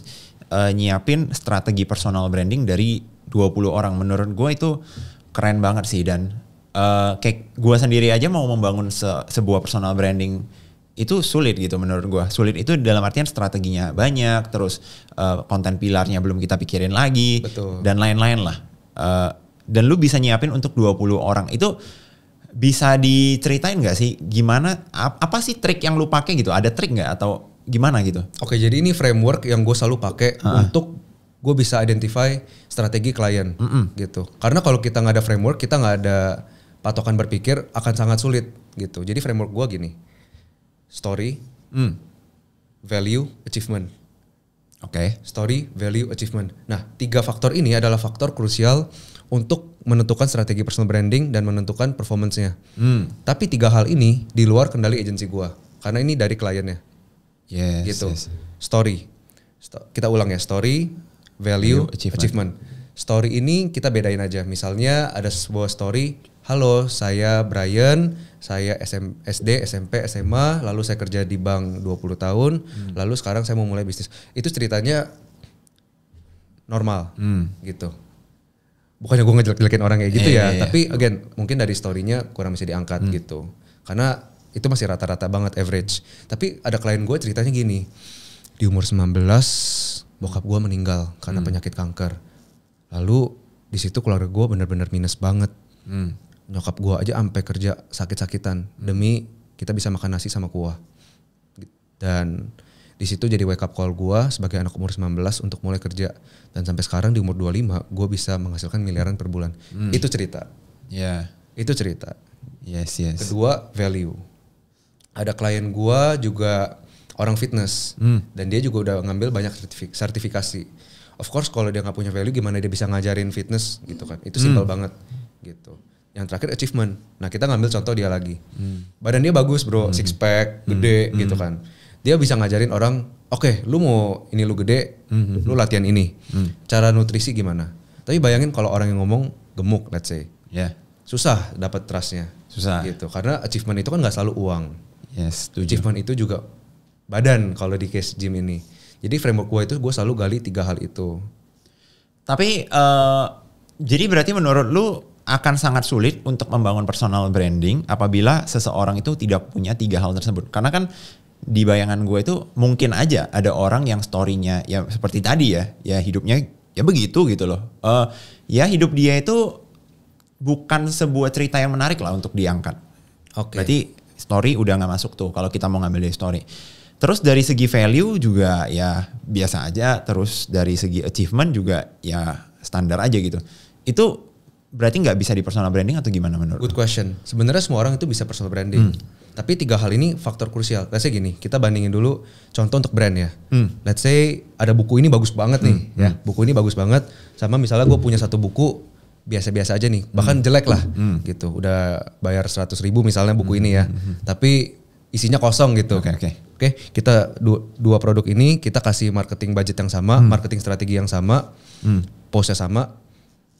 uh, nyiapin strategi personal branding dari 20 orang menurut gua itu keren banget sih dan uh, kayak gua sendiri aja mau membangun se sebuah personal branding itu sulit gitu menurut gue sulit itu dalam artian strateginya banyak terus uh, konten pilarnya belum kita pikirin lagi Betul. dan lain-lain lah uh, dan lu bisa nyiapin untuk 20 orang itu bisa diceritain gak sih gimana apa sih trik yang lu pakai gitu ada trik gak atau gimana gitu oke jadi ini framework yang gue selalu pakai uh -uh. untuk gue bisa identify strategi klien mm -mm. gitu karena kalau kita nggak ada framework kita nggak ada patokan berpikir akan sangat sulit gitu jadi framework gue gini story, mm. value, achievement. Oke. Okay. Story, value, achievement. Nah, tiga faktor ini adalah faktor krusial untuk menentukan strategi personal branding dan menentukan performancenya. nya hmm. Tapi tiga hal ini di luar kendali agensi gua karena ini dari kliennya. Yes. Gitu. Yes. Story. Sto kita ulang ya, story, value, value achievement. achievement. Story ini kita bedain aja. Misalnya ada sebuah story, "Halo, saya Brian." saya SM, SD, SMP, SMA, lalu saya kerja di bank 20 tahun, hmm. lalu sekarang saya mau mulai bisnis. Itu ceritanya normal hmm. gitu. Bukannya gue ngejelek-jelekin orang kayak gitu e, ya, iya, iya. tapi again mungkin dari storynya nya kurang bisa diangkat hmm. gitu. Karena itu masih rata-rata banget average. Tapi ada klien gue ceritanya gini, di umur 19 bokap gue meninggal karena hmm. penyakit kanker. Lalu di situ keluarga gue bener-bener minus banget. Hmm nyokap gue aja sampai kerja sakit-sakitan hmm. demi kita bisa makan nasi sama kuah dan di situ jadi wake up call gue sebagai anak umur 19 untuk mulai kerja dan sampai sekarang di umur 25 gue bisa menghasilkan miliaran per bulan hmm. itu cerita ya yeah. itu cerita yes yes kedua value ada klien gue juga orang fitness hmm. dan dia juga udah ngambil banyak sertifik sertifikasi of course kalau dia nggak punya value gimana dia bisa ngajarin fitness gitu kan itu simpel hmm. banget gitu yang terakhir achievement. Nah kita ngambil contoh dia lagi. Hmm. Badan dia bagus bro, hmm. six pack, hmm. gede hmm. gitu kan. Dia bisa ngajarin orang, oke okay, lu mau ini lu gede, hmm. lu latihan ini. Hmm. Cara nutrisi gimana? Tapi bayangin kalau orang yang ngomong gemuk, let's say, yeah. susah dapat trustnya. Susah. Gitu, karena achievement itu kan gak selalu uang. Yes. Achievement itu juga badan kalau di case gym ini. Jadi framework gue itu gue selalu gali tiga hal itu. Tapi uh, jadi berarti menurut lu akan sangat sulit untuk membangun personal branding apabila seseorang itu tidak punya tiga hal tersebut. Karena kan di bayangan gue itu mungkin aja ada orang yang storynya ya seperti tadi ya, ya hidupnya ya begitu gitu loh. Uh, ya hidup dia itu bukan sebuah cerita yang menarik lah untuk diangkat. Oke. Okay. Berarti story udah nggak masuk tuh kalau kita mau ngambil dari story. Terus dari segi value juga ya biasa aja. Terus dari segi achievement juga ya standar aja gitu. Itu berarti nggak bisa di personal branding atau gimana menurut? Good question. Sebenarnya semua orang itu bisa personal branding. Hmm. Tapi tiga hal ini faktor krusial. Let's say gini, kita bandingin dulu contoh untuk brand ya. Hmm. Let's say ada buku ini bagus banget nih, hmm. ya. Buku ini bagus banget sama misalnya gue punya satu buku biasa-biasa aja nih, bahkan hmm. jelek lah hmm. gitu. Udah bayar seratus ribu misalnya buku hmm. ini ya. Hmm. Tapi isinya kosong gitu. Oke, okay, oke. Okay. Oke, okay, kita dua, dua produk ini kita kasih marketing budget yang sama, hmm. marketing strategi yang sama, hmm. postnya sama,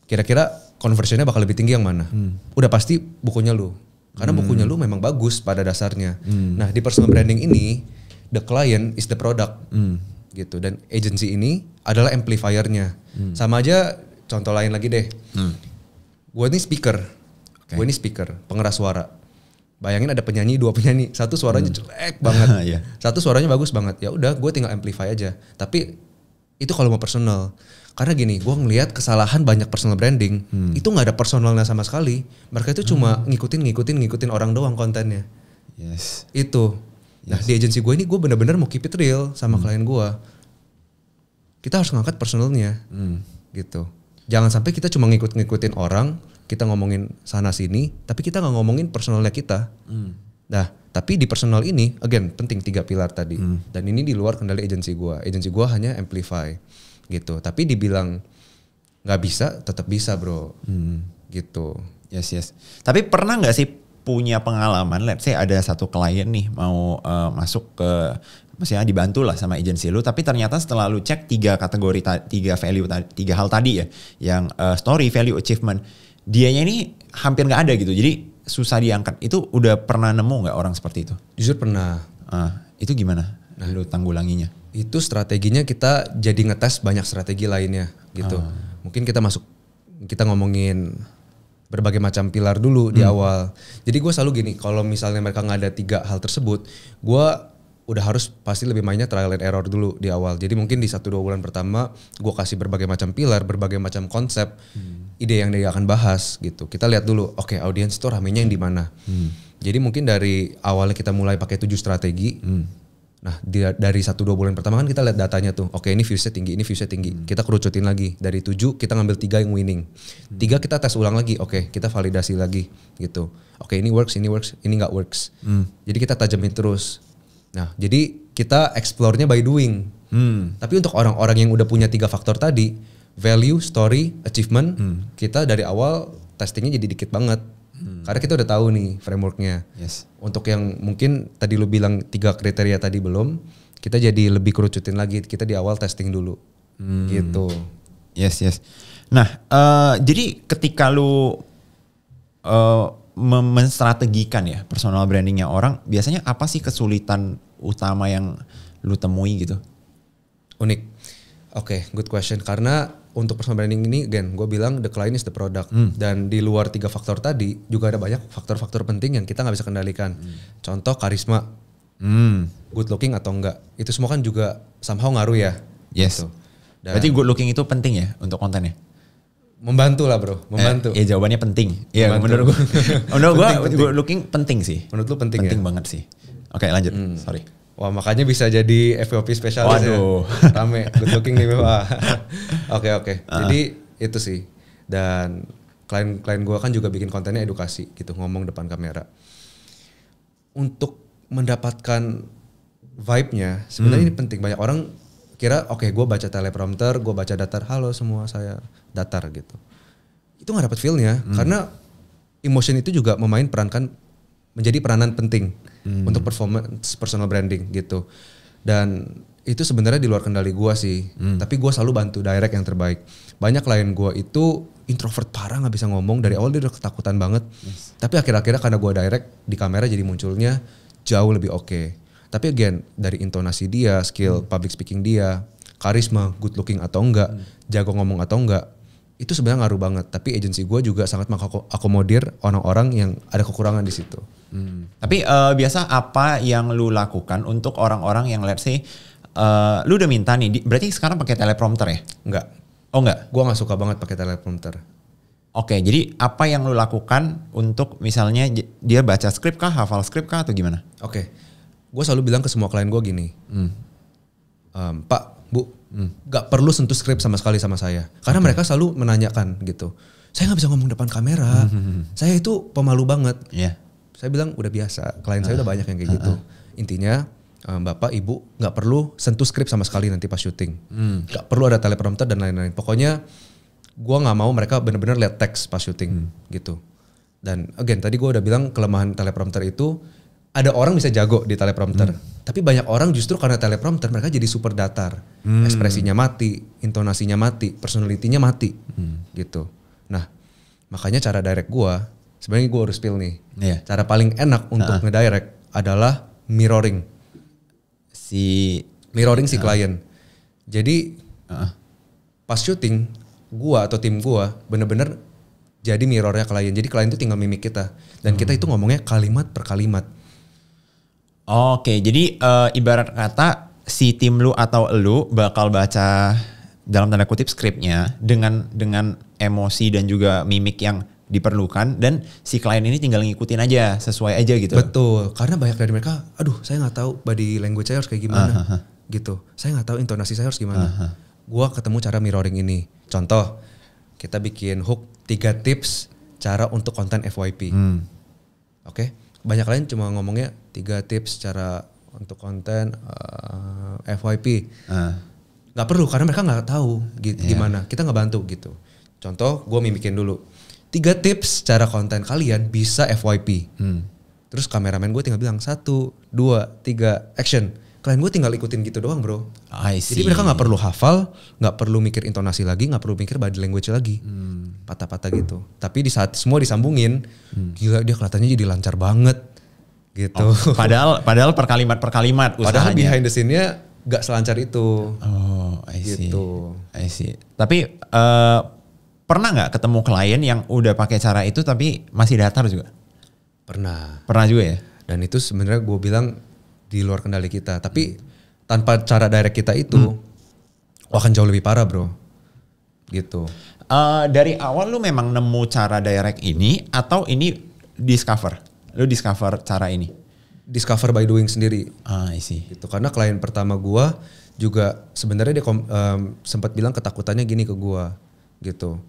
kira-kira konversinya bakal lebih tinggi yang mana? Hmm. Udah pasti bukunya lu. Karena hmm. bukunya lu memang bagus pada dasarnya. Hmm. Nah, di personal branding ini the client is the product. Hmm. Gitu dan agency ini adalah amplifiernya. Hmm. Sama aja contoh lain lagi deh. Hmm. Gue ini speaker. Okay. Gue ini speaker, pengeras suara. Bayangin ada penyanyi dua penyanyi, satu suaranya hmm. jelek banget, yeah. satu suaranya bagus banget. Ya udah, gue tinggal amplify aja. Tapi itu kalau mau personal. Karena gini, gue ngelihat kesalahan banyak personal branding hmm. itu nggak ada personalnya sama sekali. Mereka itu cuma hmm. ngikutin ngikutin ngikutin orang doang kontennya. Yes. Itu. Nah, yes. Nah di agensi gue ini gue bener-bener mau keep it real sama hmm. klien gue. Kita harus ngangkat personalnya. Hmm. Gitu. Jangan sampai kita cuma ngikut-ngikutin orang, kita ngomongin sana sini, tapi kita nggak ngomongin personalnya kita. Hmm. Nah, tapi di personal ini, again penting tiga pilar tadi. Hmm. Dan ini di luar kendali agensi gue. Agensi gue hanya amplify gitu tapi dibilang nggak bisa tetap bisa bro hmm. gitu yes yes tapi pernah nggak sih punya pengalaman let's say ada satu klien nih mau uh, masuk ke maksudnya dibantu lah sama agensi lu tapi ternyata setelah lu cek tiga kategori tiga value tiga hal tadi ya yang uh, story value achievement dianya ini hampir nggak ada gitu jadi susah diangkat itu udah pernah nemu nggak orang seperti itu jujur pernah uh, itu gimana nah. lu tanggulanginya itu strateginya kita jadi ngetes banyak strategi lainnya gitu. Uh. Mungkin kita masuk kita ngomongin berbagai macam pilar dulu hmm. di awal. Jadi gue selalu gini, kalau misalnya mereka nggak ada tiga hal tersebut, gue udah harus pasti lebih mainnya trial and error dulu di awal. Jadi mungkin di satu dua bulan pertama gue kasih berbagai macam pilar, berbagai macam konsep, hmm. ide yang dia akan bahas gitu. Kita lihat dulu, oke okay, audiens itu ramenya yang di mana. Hmm. Jadi mungkin dari awalnya kita mulai pakai tujuh strategi. Hmm Nah, dia dari satu dua bulan pertama kan kita lihat datanya tuh. Oke, ini viewsnya tinggi, ini viewsnya tinggi. Hmm. Kita kerucutin lagi. Dari tujuh kita ngambil tiga yang winning. Hmm. Tiga kita tes ulang lagi. Oke, kita validasi lagi gitu. Oke, ini works, ini works, ini nggak works. Hmm. Jadi kita tajamin terus. Nah, jadi kita explore-nya by doing. Hmm. Tapi untuk orang-orang yang udah punya tiga faktor tadi, value, story, achievement, hmm. kita dari awal testingnya jadi dikit banget. Hmm. Karena kita udah tahu nih frameworknya. Yes. Untuk yang mungkin tadi lu bilang tiga kriteria tadi belum, kita jadi lebih kerucutin lagi. Kita di awal testing dulu. Hmm. Gitu. Yes yes. Nah uh, jadi ketika lu uh, menstrategikan ya personal brandingnya orang, biasanya apa sih kesulitan utama yang lu temui gitu? Unik. Oke, okay, good question. Karena untuk personal branding ini again gue bilang the client is the product hmm. dan di luar tiga faktor tadi juga ada banyak faktor-faktor penting yang kita nggak bisa kendalikan hmm. contoh karisma hmm. good looking atau enggak itu semua kan juga somehow ngaruh ya yes gitu. dan berarti good looking itu penting ya untuk kontennya membantu lah bro eh, membantu eh, ya jawabannya penting ya menurut gue menurut gue good looking penting sih menurut lu penting ya? penting ya? banget sih oke okay, lanjut hmm. sorry Wah makanya bisa jadi FOP spesialis ya. Waduh. ya. Rame, good looking nih wah. Oke oke. Ah. Jadi itu sih. Dan klien-klien gue kan juga bikin kontennya edukasi gitu ngomong depan kamera. Untuk mendapatkan vibe-nya sebenarnya hmm. ini penting banyak orang kira oke okay, gue baca teleprompter gue baca datar halo semua saya datar gitu itu gak dapet feelnya hmm. karena emotion itu juga memain peran kan menjadi peranan penting hmm. untuk performance personal branding gitu dan itu sebenarnya di luar kendali gue sih hmm. tapi gue selalu bantu direct yang terbaik banyak lain gue itu introvert parah nggak bisa ngomong dari awal dia udah ketakutan banget yes. tapi akhir-akhirnya karena gue direct di kamera jadi munculnya jauh lebih oke okay. tapi again dari intonasi dia skill hmm. public speaking dia karisma good looking atau enggak hmm. jago ngomong atau enggak itu sebenarnya ngaruh banget tapi agensi gue juga sangat mengakomodir orang-orang yang ada kekurangan di situ hmm. tapi uh, biasa apa yang lu lakukan untuk orang-orang yang let's say uh, lu udah minta nih di, berarti sekarang pakai teleprompter ya enggak oh enggak gue nggak suka banget pakai teleprompter Oke, okay, jadi apa yang lu lakukan untuk misalnya dia baca skrip kah, hafal skrip kah atau gimana? Oke, okay. gue selalu bilang ke semua klien gue gini, hmm. um, Pak, Bu, nggak hmm. perlu sentuh skrip sama sekali sama saya karena okay. mereka selalu menanyakan gitu saya nggak bisa ngomong depan kamera hmm, hmm, hmm. saya itu pemalu banget yeah. saya bilang udah biasa klien uh, saya udah ah, banyak yang kayak uh, gitu uh. intinya um, bapak ibu nggak perlu sentuh skrip sama sekali nanti pas syuting nggak hmm. perlu ada teleprompter dan lain-lain pokoknya gue nggak mau mereka benar-benar lihat teks pas syuting hmm. gitu dan again tadi gue udah bilang kelemahan teleprompter itu ada orang bisa jago di teleprompter hmm tapi banyak orang justru karena teleprompter mereka jadi super datar. Hmm. Ekspresinya mati, intonasinya mati, personalitinya mati. Hmm. Gitu. Nah, makanya cara direct gua sebenarnya gua harus spill nih. Yeah. Cara paling enak untuk uh ngedirect adalah mirroring. Si mirroring si uh klien. Jadi uh pas syuting gua atau tim gua bener-bener jadi mirrornya klien. Jadi klien itu tinggal mimik kita dan hmm. kita itu ngomongnya kalimat per kalimat. Oke, jadi uh, ibarat kata si tim lu atau lu bakal baca dalam tanda kutip skripnya dengan dengan emosi dan juga mimik yang diperlukan dan si klien ini tinggal ngikutin aja sesuai aja gitu. Betul, karena banyak dari mereka, aduh saya nggak tahu body language saya harus kayak gimana, uh -huh. gitu. Saya nggak tahu intonasi saya harus gimana. Uh -huh. Gua ketemu cara mirroring ini. Contoh, kita bikin hook tiga tips cara untuk konten FYP. Hmm. Oke, okay? banyak lain cuma ngomongnya tiga tips cara untuk konten uh, eh, FYP ah. nggak uh. perlu karena mereka nggak tahu gitu, yeah. gimana kita nggak bantu gitu contoh gue mimikin dulu tiga tips cara konten kalian bisa FYP hmm. terus kameramen gue tinggal bilang satu dua tiga action klien gue tinggal ikutin gitu doang bro. I see. Jadi mereka nggak perlu hafal, nggak perlu mikir intonasi lagi, nggak perlu mikir body language lagi, hmm. patah-patah gitu. Tapi di saat semua disambungin, hmm. gila dia kelihatannya jadi lancar banget gitu. Oh, padahal padahal per kalimat per kalimat usahanya. Padahal behind the scene-nya nggak selancar itu. Oh, I see. Gitu. I see. Tapi uh, pernah nggak ketemu klien yang udah pakai cara itu tapi masih datar juga? Pernah. Pernah juga ya. Dan itu sebenarnya gue bilang di luar kendali kita. Tapi hmm. tanpa cara direct kita itu hmm. akan jauh lebih parah, Bro. Gitu. Uh, dari awal lu memang nemu cara direct ini atau ini discover? Lu discover cara ini? Discover by doing sendiri. Ah, I see. Itu Karena klien pertama gua juga sebenarnya dia um, sempat bilang ketakutannya gini ke gua gitu.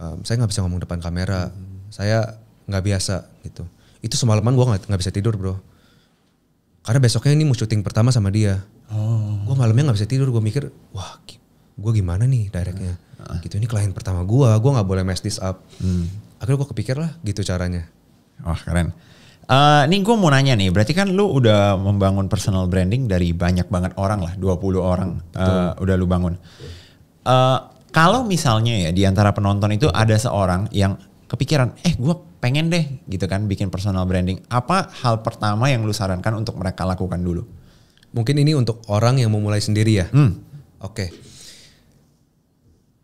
Um, saya nggak bisa ngomong depan kamera. Hmm. Saya nggak biasa gitu. Itu semalaman gua nggak bisa tidur, Bro karena besoknya ini mau syuting pertama sama dia. Oh. Gue malamnya nggak bisa tidur. Gue mikir, wah gue gimana nih directnya. Uh. Gitu ini klien pertama gue. Gue nggak boleh mess this up. Hmm. Akhirnya gue kepikir lah gitu caranya. Wah keren. Uh, eh, nih gue mau nanya nih, berarti kan lu udah membangun personal branding dari banyak banget orang lah, 20 orang uh, udah lu bangun. Uh, kalau misalnya ya di antara penonton itu ada seorang yang kepikiran, eh gue pengen deh gitu kan bikin personal branding. Apa hal pertama yang lu sarankan untuk mereka lakukan dulu? Mungkin ini untuk orang yang mau mulai sendiri ya. Hmm. Oke. Okay.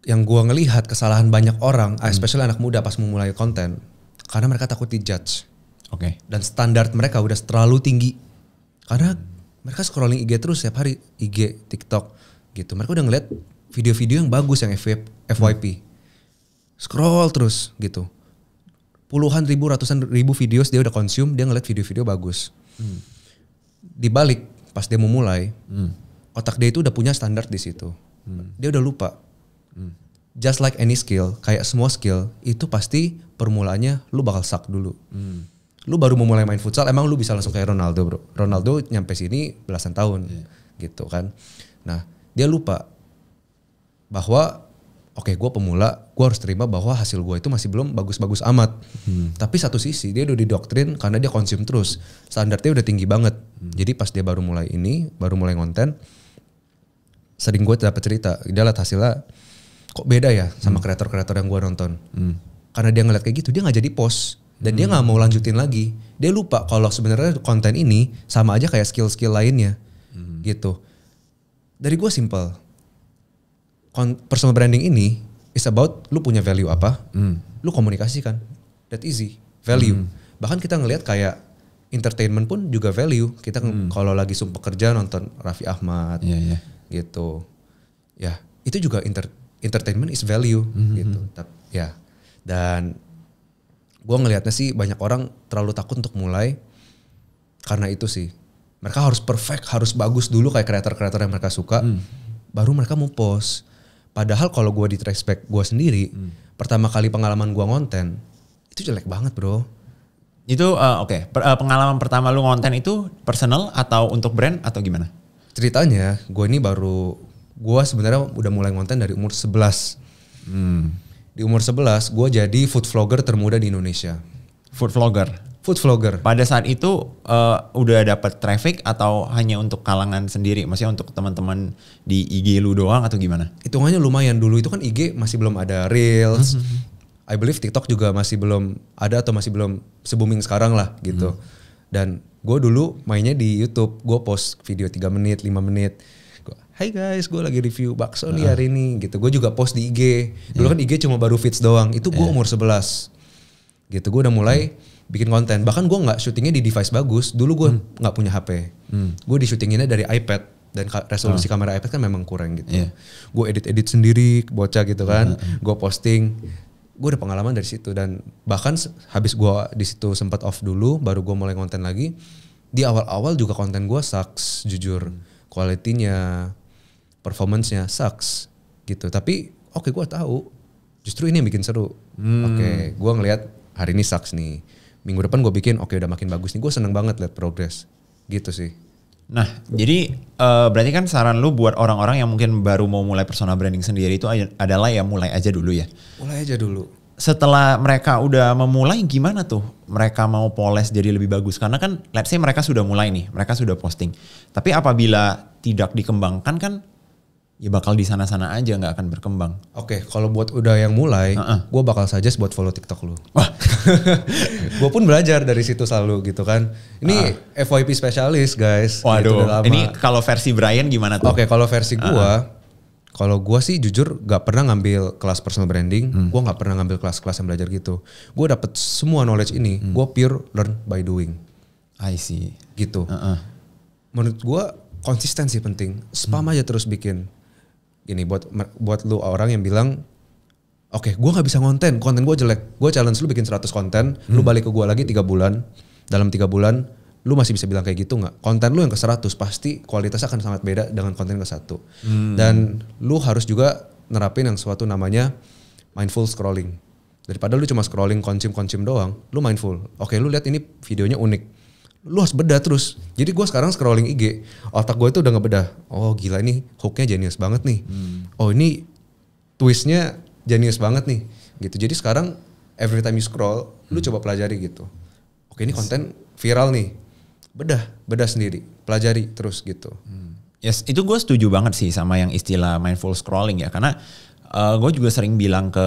Yang gua ngelihat kesalahan banyak orang, hmm. especially anak muda pas memulai konten, karena mereka takut di judge Oke. Okay. Dan standar mereka udah terlalu tinggi. Karena hmm. mereka scrolling IG terus setiap hari, IG, TikTok gitu. Mereka udah ngeliat video-video yang bagus yang FYP. Hmm. Scroll terus gitu puluhan ribu ratusan ribu videos dia udah konsum, dia ngeliat video-video bagus hmm. dibalik pas dia mau mulai hmm. otak dia itu udah punya standar di situ hmm. dia udah lupa hmm. just like any skill kayak semua skill itu pasti permulaannya lu bakal sak dulu hmm lu baru mau mulai main futsal emang lu bisa langsung kayak Ronaldo bro Ronaldo nyampe sini belasan tahun yeah. gitu kan nah dia lupa bahwa oke okay, gue pemula, gue harus terima bahwa hasil gue itu masih belum bagus-bagus amat. Hmm. Tapi satu sisi dia udah didoktrin karena dia konsum terus, standarnya udah tinggi banget. Hmm. Jadi pas dia baru mulai ini, baru mulai konten, sering gue dapat cerita, dia lihat hasilnya kok beda ya sama hmm. kreator-kreator hmm. yang gue nonton. Hmm. Karena dia ngeliat kayak gitu, dia nggak jadi post dan hmm. dia nggak mau lanjutin lagi. Dia lupa kalau sebenarnya konten ini sama aja kayak skill-skill lainnya, hmm. gitu. Dari gue simple personal branding ini is about lu punya value apa, mm. lu komunikasikan. That easy, value. Mm. Bahkan kita ngelihat kayak entertainment pun juga value. Kita mm. kalau lagi sumpah kerja nonton Raffi Ahmad, yeah, yeah. gitu. Ya, itu juga inter entertainment is value, mm-hmm. gitu. Hmm. Tapi, ya, dan gue ngelihatnya sih banyak orang terlalu takut untuk mulai karena itu sih. Mereka harus perfect, harus bagus dulu kayak kreator-kreator yang mereka suka, mm. baru mereka mau post Padahal kalau gue di trackback gue sendiri, hmm. pertama kali pengalaman gue ngonten itu jelek banget bro. Itu uh, oke okay. uh, eh, pengalaman pertama lu ngonten itu personal atau untuk brand atau gimana? Ceritanya gue ini baru gue sebenarnya udah mulai ngonten dari umur 11. Hmm. Di umur 11 gue jadi food vlogger termuda di Indonesia. Food vlogger. Food vlogger. Pada saat itu uh, udah dapat traffic atau hanya untuk kalangan sendiri, maksudnya untuk teman-teman di IG lu doang atau gimana? Hitungannya lumayan dulu itu kan IG masih belum ada reels. Hmm, hmm, hmm. I believe TikTok juga masih belum ada atau masih belum se-booming sekarang lah gitu. Hmm. Dan gue dulu mainnya di YouTube, gue post video 3 menit, 5 menit. Hai guys, gue lagi review bakso di nih hari ini gitu. Gue juga post di IG. Dulu iya. kan IG cuma baru feeds doang. Itu gue iya. umur 11. Gitu, gue udah mulai bikin konten. Bahkan gue nggak syutingnya di device bagus. Dulu gue hmm. nggak hmm. punya HP. Hmm. Gue disyutinginnya dari iPad dan resolusi ah. kamera iPad kan memang kurang gitu. Yeah. Gue edit-edit sendiri, bocah gitu kan. Uh, ah, ah. Gue posting. Gue udah pengalaman dari situ dan bahkan habis gue di situ sempat off dulu, baru gue mulai konten lagi. Di awal-awal juga konten gue sucks, jujur. Kualitinya, hmm. performancenya sucks gitu. Tapi oke okay, gue tahu. Justru ini yang bikin seru. Hmm. Oke, okay, gue ngelihat hari ini sucks nih minggu depan gue bikin oke okay, udah makin bagus nih gue seneng banget liat progres gitu sih nah jadi uh, berarti kan saran lu buat orang-orang yang mungkin baru mau mulai personal branding sendiri itu adalah ya mulai aja dulu ya mulai aja dulu setelah mereka udah memulai gimana tuh mereka mau poles jadi lebih bagus karena kan let's say mereka sudah mulai nih mereka sudah posting tapi apabila tidak dikembangkan kan ya bakal di sana-sana aja nggak akan berkembang. Oke, okay, kalau buat udah yang mulai, uh -uh. gue bakal saja buat follow TikTok lu. Wah. gue pun belajar dari situ selalu gitu kan. Ini uh. Ah. FYP spesialis guys. Gitu, Waduh, gitu ini kalau versi Brian gimana tuh? Oke, okay, kalau versi gue, uh -uh. kalau gue sih jujur nggak pernah ngambil kelas personal branding, hmm. gue nggak pernah ngambil kelas-kelas yang belajar gitu. Gue dapet semua knowledge ini, hmm. gue pure learn by doing. I see. Gitu. Uh -uh. Menurut gue konsistensi penting. Spam hmm. aja terus bikin gini buat buat lu orang yang bilang oke okay, gue nggak bisa konten konten gue jelek gue challenge lu bikin 100 konten hmm. lu balik ke gue lagi tiga bulan dalam tiga bulan lu masih bisa bilang kayak gitu nggak konten lu yang ke 100 pasti kualitasnya akan sangat beda dengan konten ke satu hmm. dan lu harus juga nerapin yang suatu namanya mindful scrolling daripada lu cuma scrolling konsum konsum doang lu mindful oke okay, lu lihat ini videonya unik lu harus bedah terus. Jadi gue sekarang scrolling IG, otak gue itu udah ngebedah. Oh gila ini hooknya jenius banget nih. Hmm. Oh ini twistnya jenius banget nih. Gitu. Jadi sekarang every time you scroll, hmm. lu coba pelajari gitu. Oke ini yes. konten viral nih, bedah, bedah sendiri, pelajari terus gitu. Hmm. Yes, itu gue setuju banget sih sama yang istilah mindful scrolling ya, karena uh, eh, gue juga sering bilang ke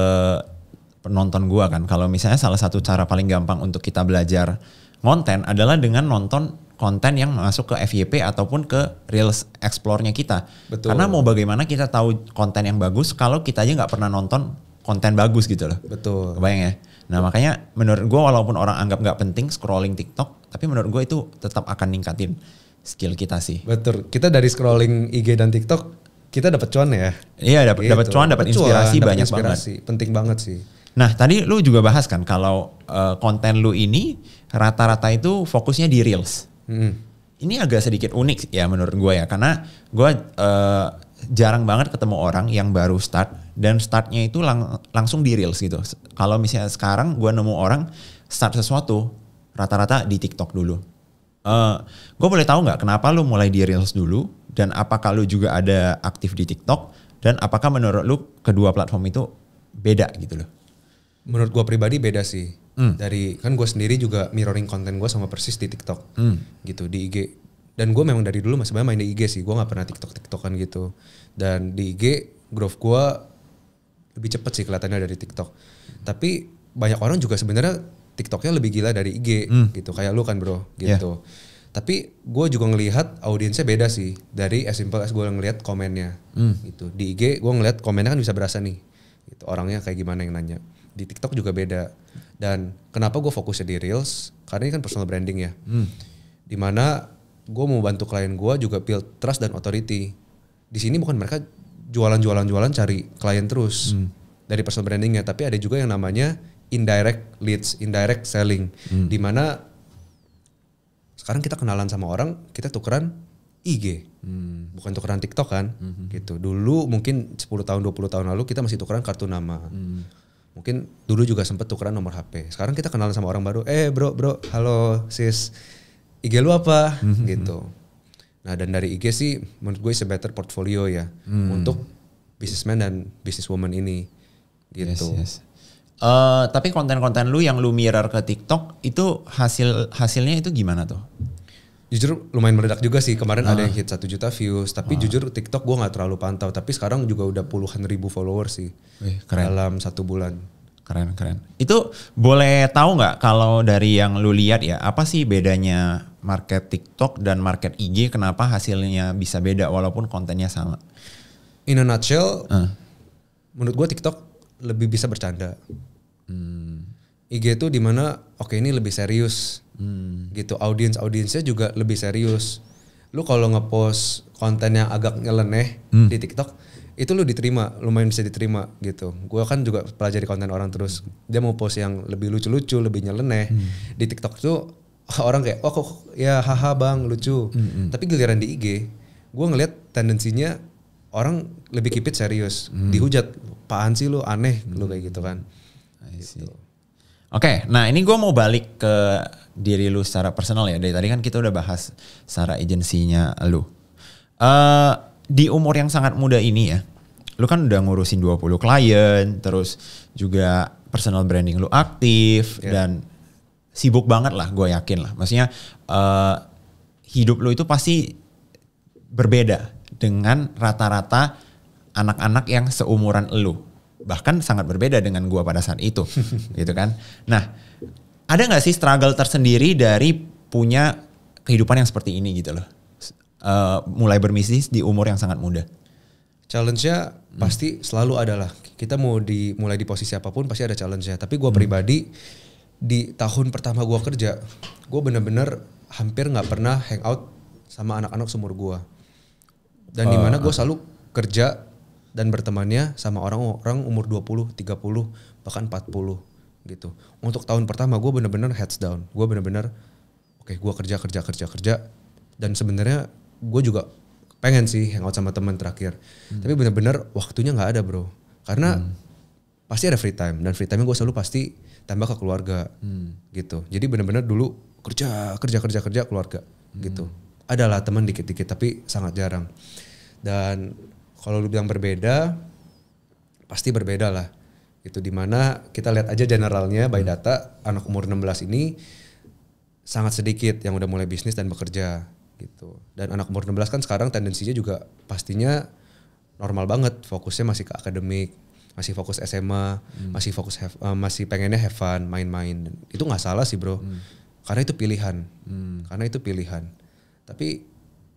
penonton gue kan, kalau misalnya salah satu cara paling gampang untuk kita belajar konten adalah dengan nonton konten yang masuk ke FYP ataupun ke Reels Explore-nya kita. Betul. Karena mau bagaimana kita tahu konten yang bagus kalau kita aja nggak pernah nonton konten bagus gitu loh. Betul. Kebayang ya? Nah makanya menurut gue walaupun orang anggap nggak penting scrolling TikTok, tapi menurut gue itu tetap akan ningkatin skill kita sih. Betul. Kita dari scrolling IG dan TikTok kita dapat cuan ya. Iya dapat gitu. dapat cuan, dapat inspirasi dapet banyak inspirasi. banget. Penting banget sih. Nah tadi lu juga bahas kan kalau uh, konten lu ini rata-rata itu fokusnya di reels. Hmm. Ini agak sedikit unik ya menurut gue ya karena gue uh, jarang banget ketemu orang yang baru start dan startnya itu lang langsung di reels gitu. Kalau misalnya sekarang gue nemu orang start sesuatu rata-rata di TikTok dulu. Uh, eh, gue boleh tahu nggak kenapa lu mulai di reels dulu dan apakah lu juga ada aktif di TikTok dan apakah menurut lu kedua platform itu beda gitu loh? menurut gue pribadi beda sih. hmm. Dari kan gue sendiri juga mirroring konten gue sama persis di TikTok, hmm. gitu di IG. Dan gue memang dari dulu masih banyak main di IG sih. Gue nggak pernah TikTok TikTokan gitu. Dan di IG growth gue lebih cepet sih kelihatannya dari TikTok. Tapi banyak orang juga sebenarnya TikToknya lebih gila dari IG hmm. gitu. Kayak lu kan bro, iya. gitu. Yeah. Tapi gue juga ngelihat audiensnya beda sih dari as simple as gue ngelihat komennya. hmm. Gitu. Di IG gue ngelihat komennya kan bisa berasa nih. Gitu. Orangnya kayak gimana yang nanya di TikTok juga beda. Dan kenapa gue fokusnya di Reels? Karena ini kan personal branding ya. Hmm. Dimana gue mau bantu klien gue juga build trust dan authority. Di sini bukan mereka jualan-jualan-jualan cari klien terus hmm. dari personal brandingnya. Tapi ada juga yang namanya indirect leads, indirect selling. Hmm. Dimana sekarang kita kenalan sama orang, kita tukeran IG. Hmm. Bukan tukeran TikTok kan? Hmm. Gitu. Dulu mungkin 10 tahun 20 tahun lalu kita masih tukeran kartu nama. Hmm mungkin dulu juga sempet tukeran nomor HP. Sekarang kita kenalan sama orang baru, eh bro, bro, halo sis, IG lu apa? Mm-hmm. gitu. Nah dan dari IG sih menurut gue sebetter portfolio ya mm. untuk businessman dan businesswoman ini gitu. Yes, yes. Uh, tapi konten-konten lu yang lu mirror ke TikTok itu hasil hasilnya itu gimana tuh? jujur lumayan meledak juga sih kemarin ah. ada yang hit satu juta views tapi ah. jujur TikTok gue nggak terlalu pantau tapi sekarang juga udah puluhan ribu followers sih eh, keren. dalam satu bulan keren keren itu boleh tahu nggak kalau dari yang lu lihat ya apa sih bedanya market TikTok dan market IG kenapa hasilnya bisa beda walaupun kontennya sama in a nutshell uh. menurut gue TikTok lebih bisa bercanda hmm. IG itu dimana oke okay, ini lebih serius hmm. gitu audiens audiensnya juga lebih serius lu kalau ngepost konten yang agak nyeleneh hmm. di TikTok itu lu diterima lumayan bisa diterima gitu gue kan juga pelajari konten orang terus dia mau post yang lebih lucu-lucu lebih nyeleneh hmm. di TikTok tuh orang kayak oh kok ya haha bang lucu hmm. tapi giliran di IG gue ngeliat tendensinya orang lebih kipit serius hmm. dihujat paham sih lu aneh hmm. lu kayak gitu kan gitu. oke okay, nah ini gue mau balik ke diri lu secara personal ya. Dari tadi kan kita udah bahas secara agensinya lu. Uh, di umur yang sangat muda ini ya, lu kan udah ngurusin 20 klien, terus juga personal branding lu aktif yeah. dan sibuk banget lah gue yakin lah. Maksudnya uh, hidup lu itu pasti berbeda dengan rata-rata anak-anak yang seumuran lu. Bahkan sangat berbeda dengan gue pada saat itu, gitu kan. Nah, ada nggak sih struggle tersendiri dari punya kehidupan yang seperti ini gitu loh? Uh, mulai bermisi di umur yang sangat muda. Challenge-nya hmm. pasti selalu adalah Kita mau dimulai di posisi apapun pasti ada challenge-nya. Tapi gue hmm. pribadi di tahun pertama gue kerja, gue bener-bener hampir nggak pernah hangout sama anak-anak seumur gue. Dan uh, oh, dimana gue ah. selalu kerja dan bertemannya sama orang-orang umur 20, 30, bahkan 40 gitu. Untuk tahun pertama gue bener-bener heads down. Gue bener-bener oke okay, gue kerja kerja kerja kerja dan sebenarnya gue juga pengen sih hangout sama teman terakhir. Hmm. Tapi bener-bener waktunya nggak ada bro. Karena hmm. pasti ada free time dan free time gue selalu pasti tambah ke keluarga hmm. gitu. Jadi bener-bener dulu kerja kerja kerja kerja keluarga hmm. gitu. Adalah teman dikit-dikit tapi sangat jarang. Dan kalau lu bilang berbeda, pasti berbeda lah itu dimana kita lihat aja generalnya by hmm. data anak umur 16 ini sangat sedikit yang udah mulai bisnis dan bekerja gitu. Dan anak umur 16 kan sekarang tendensinya juga pastinya normal banget fokusnya masih ke akademik, masih fokus SMA, hmm. masih fokus have, uh, masih pengennya have fun, main-main. Itu nggak salah sih, Bro. Hmm. Karena itu pilihan. Hmm. Karena itu pilihan. Tapi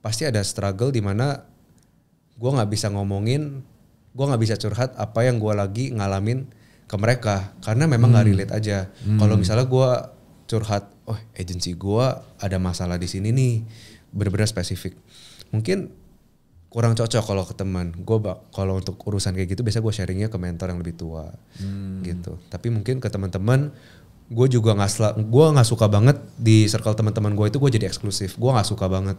pasti ada struggle di mana gue nggak bisa ngomongin gue nggak bisa curhat apa yang gue lagi ngalamin ke mereka karena memang nggak hmm. relate aja. Hmm. Kalau misalnya gue curhat, oh agensi gue ada masalah di sini nih, bener-bener spesifik. Mungkin kurang cocok kalau ke teman. Gue kalau untuk urusan kayak gitu biasa gue sharingnya ke mentor yang lebih tua, hmm. gitu. Tapi mungkin ke teman-teman gue juga nggak gue nggak suka banget di circle teman-teman gue itu gue jadi eksklusif gue nggak suka banget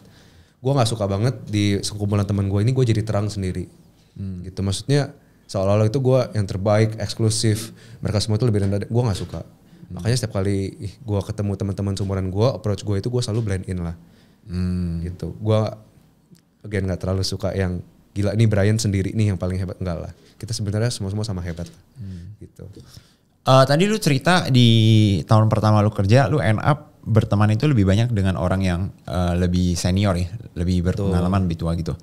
gue nggak suka banget di sekumpulan teman gue ini gue jadi terang sendiri hmm. gitu maksudnya seolah-olah itu gue yang terbaik eksklusif mereka semua itu lebih rendah gue nggak suka hmm. makanya setiap kali gue ketemu teman-teman sumuran gue approach gue itu gue selalu blend in lah hmm. gitu gue again nggak terlalu suka yang gila ini Brian sendiri nih yang paling hebat enggak lah kita sebenarnya semua semua sama hebat hmm. gitu uh, tadi lu cerita di tahun pertama lu kerja lu end up berteman itu lebih banyak dengan orang yang uh, lebih senior ya lebih berpengalaman lebih tua gitu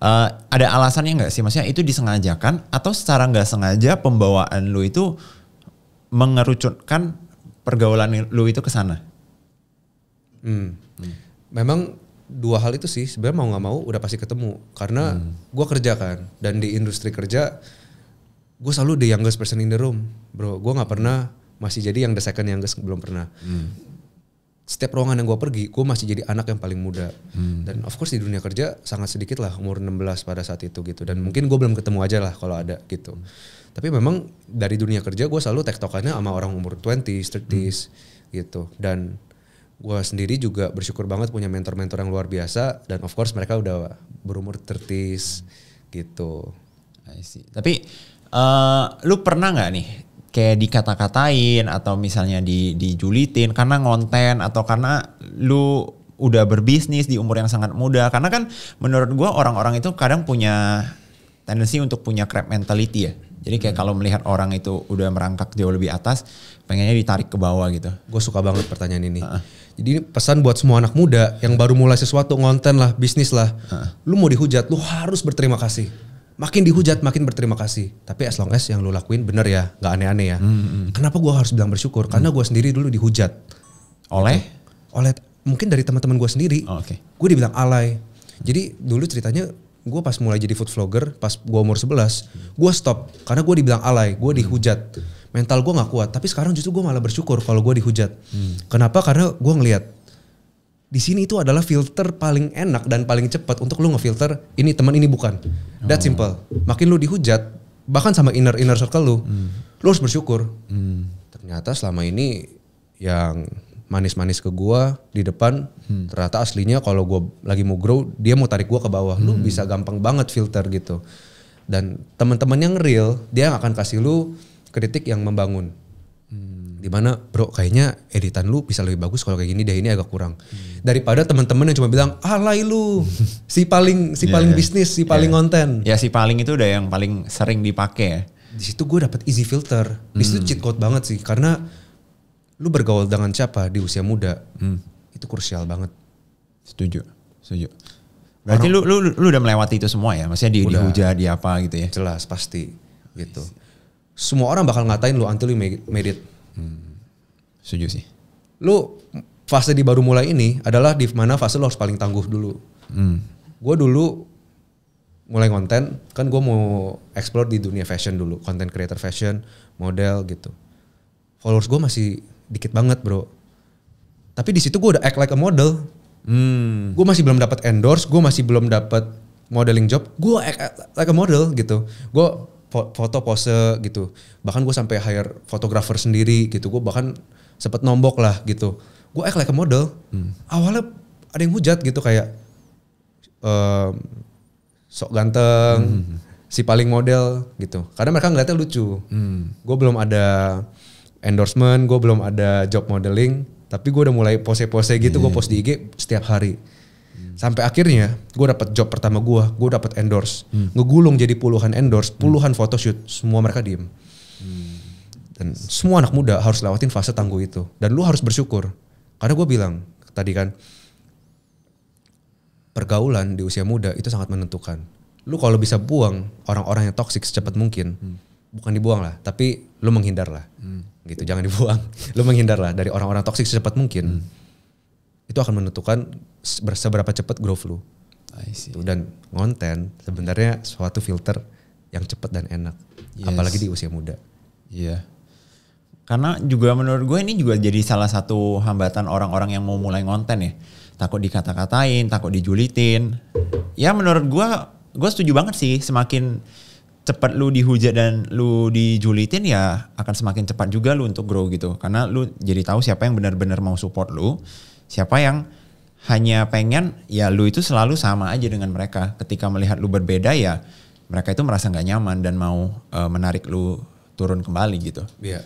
uh, ada alasannya nggak sih? Maksudnya itu disengajakan atau secara nggak sengaja pembawaan lu itu mengerucutkan pergaulan lu itu ke sana? Hmm. hmm. Memang dua hal itu sih sebenarnya mau nggak mau udah pasti ketemu karena hmm. gue kerja kan dan di industri kerja gue selalu the youngest person in the room bro gue nggak pernah masih jadi yang the second youngest belum pernah hmm setiap ruangan yang gue pergi, gue masih jadi anak yang paling muda. Hmm. Dan of course di dunia kerja sangat sedikit lah umur 16 pada saat itu gitu. Dan mungkin gue belum ketemu aja lah kalau ada gitu. Hmm. Tapi memang dari dunia kerja gue selalu tektokannya sama orang umur 20s, 30s hmm. gitu. Dan gue sendiri juga bersyukur banget punya mentor-mentor yang luar biasa. Dan of course mereka udah berumur 30s gitu. I see. Tapi uh, lu pernah nggak nih kayak dikata-katain atau misalnya di dijulitin karena ngonten atau karena lu udah berbisnis di umur yang sangat muda karena kan menurut gua orang-orang itu kadang punya tendensi untuk punya crap mentality ya. Jadi kayak hmm. kalau melihat orang itu udah merangkak jauh lebih atas, pengennya ditarik ke bawah gitu. Gue suka banget pertanyaan ini. Uh -uh. Jadi ini pesan buat semua anak muda yang baru mulai sesuatu ngonten lah, bisnis lah. Uh -uh. Lu mau dihujat, lu harus berterima kasih makin dihujat makin berterima kasih tapi as long as yang lu lakuin bener ya nggak aneh-aneh ya hmm, hmm. kenapa gue harus bilang bersyukur karena hmm. gue sendiri dulu dihujat oleh oleh mungkin dari teman-teman gue sendiri oh, okay. gue dibilang alay jadi dulu ceritanya gue pas mulai jadi food vlogger pas gue umur 11 gue stop karena gue dibilang alay gue hmm. dihujat mental gue nggak kuat tapi sekarang justru gue malah bersyukur kalau gue dihujat hmm. kenapa karena gue ngelihat di sini itu adalah filter paling enak dan paling cepat untuk lu ngefilter ini teman ini bukan. That oh. simple. Makin lu dihujat bahkan sama inner inner circle lu, hmm. lu harus bersyukur. Hmm. Ternyata selama ini yang manis-manis ke gua di depan hmm. ternyata aslinya kalau gua lagi mau grow dia mau tarik gua ke bawah. Hmm. Lu bisa gampang banget filter gitu. Dan teman-teman yang real dia akan kasih lu kritik yang membangun dimana bro kayaknya editan lu bisa lebih bagus kalau kayak gini deh ini agak kurang hmm. daripada teman-teman yang cuma bilang alay lu si paling si iya, paling yeah, bisnis si iya. paling yeah. konten ya si paling itu udah yang paling sering dipakai ya. di situ gue dapet easy filter di situ hmm. cheat code banget sih karena lu bergaul dengan siapa di usia muda hmm. itu krusial banget setuju setuju berarti Orang, lu, lu lu udah melewati itu semua ya maksudnya di, udah, dihujat di apa gitu ya jelas pasti gitu semua orang bakal ngatain lu until you made it. Hmm. Setuju sih. Lu fase di baru mulai ini adalah di mana fase lo harus paling tangguh dulu. Hmm. Gue dulu mulai konten kan gue mau explore di dunia fashion dulu, konten creator fashion, model gitu. Followers gue masih dikit banget bro. Tapi di situ gue udah act like a model. Hmm. Gue masih belum dapat endorse, gue masih belum dapat modeling job. Gue act like a model gitu. Gue foto pose gitu bahkan gue sampai hire fotografer sendiri gitu gue bahkan sempet nombok lah gitu gue act like a model hmm. awalnya ada yang hujat gitu kayak um, sok ganteng hmm. si paling model gitu karena mereka ngeliatnya lucu hmm. gue belum ada endorsement gue belum ada job modeling tapi gue udah mulai pose-pose gitu yeah. gue iya. post di IG setiap hari Hmm. Sampai akhirnya gue dapat job pertama gue, gue dapat endorse, hmm. ngegulung jadi puluhan endorse, hmm. puluhan hmm. photoshoot, semua mereka diem. Hmm. Dan semua anak muda harus lewatin fase tangguh itu. Dan lu harus bersyukur. Karena gue bilang tadi kan, pergaulan di usia muda itu sangat menentukan. Lu kalau bisa buang orang-orang yang toksik secepat mungkin, hmm. bukan dibuang lah, tapi lu menghindar lah. Hmm. Gitu, jangan dibuang. lu menghindar lah dari orang-orang toksik secepat mungkin. Hmm. Itu akan menentukan seberapa cepat growth lu. Gitu. Dan konten sebenarnya suatu filter yang cepat dan enak, yes. apalagi di usia muda. Iya. Yeah. Karena juga menurut gue ini juga jadi salah satu hambatan orang-orang yang mau mulai konten ya. Takut dikata-katain, takut dijulitin. Ya menurut gue, gue setuju banget sih semakin cepat lu dihujat dan lu dijulitin ya akan semakin cepat juga lu untuk grow gitu karena lu jadi tahu siapa yang benar-benar mau support lu siapa yang hanya pengen ya lu itu selalu sama aja dengan mereka. Ketika melihat lu berbeda ya mereka itu merasa nggak nyaman dan mau uh, menarik lu turun kembali gitu. Iya. Yeah.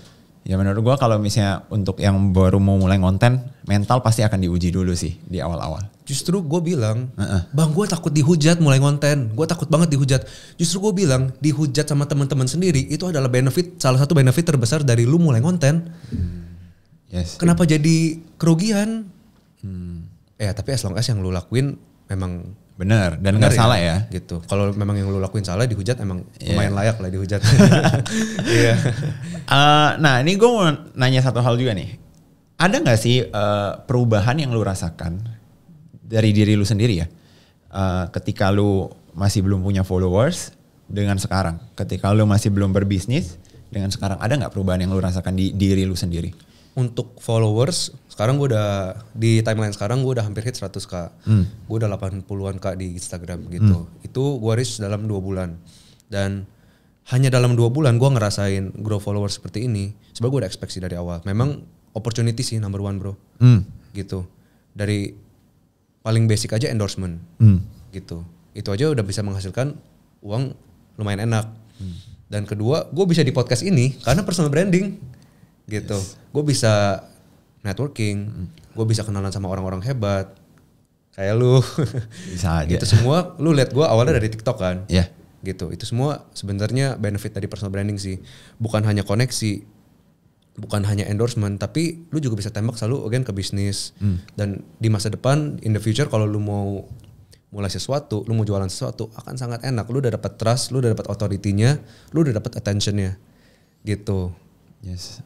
Ya menurut gua kalau misalnya untuk yang baru mau mulai konten, mental pasti akan diuji dulu sih di awal-awal. Justru gue bilang, uh -uh. bang gue takut dihujat mulai konten, gue takut banget dihujat. Justru gue bilang dihujat sama teman-teman sendiri itu adalah benefit salah satu benefit terbesar dari lu mulai konten. Hmm. Yes. Kenapa jadi kerugian? Hmm ya tapi as long as yang lu lakuin memang benar dan nggak ya, salah ya gitu kalau memang yang lu lakuin salah dihujat emang yeah. lumayan layak lah dihujat yeah. Iya. uh, nah ini gue mau nanya satu hal juga nih ada nggak sih uh, perubahan yang lu rasakan dari diri lu sendiri ya uh, ketika lu masih belum punya followers dengan sekarang ketika lu masih belum berbisnis dengan sekarang ada nggak perubahan yang lu rasakan di diri lu sendiri untuk followers sekarang gue udah di timeline sekarang gue udah hampir hit 100k hmm. gue udah 80-an k di Instagram gitu hmm. itu gue reach dalam dua bulan dan hanya dalam dua bulan gue ngerasain grow followers seperti ini sebab gue udah ekspektasi dari awal memang opportunity sih number one bro hmm. gitu dari paling basic aja endorsement hmm. gitu itu aja udah bisa menghasilkan uang lumayan enak hmm. dan kedua gue bisa di podcast ini karena personal branding gitu. Yes. Gue bisa networking, gue bisa kenalan sama orang-orang hebat kayak lu. Bisa aja. itu semua lu lihat gue awalnya dari TikTok kan. Yeah. Gitu. Itu semua sebenarnya benefit dari personal branding sih. Bukan hanya koneksi, bukan hanya endorsement, tapi lu juga bisa tembak selalu again ke bisnis. Mm. Dan di masa depan in the future kalau lu mau mulai sesuatu, lu mau jualan sesuatu akan sangat enak. Lu udah dapat trust, lu udah dapat authority-nya, lu udah dapat attention-nya. Gitu. Yes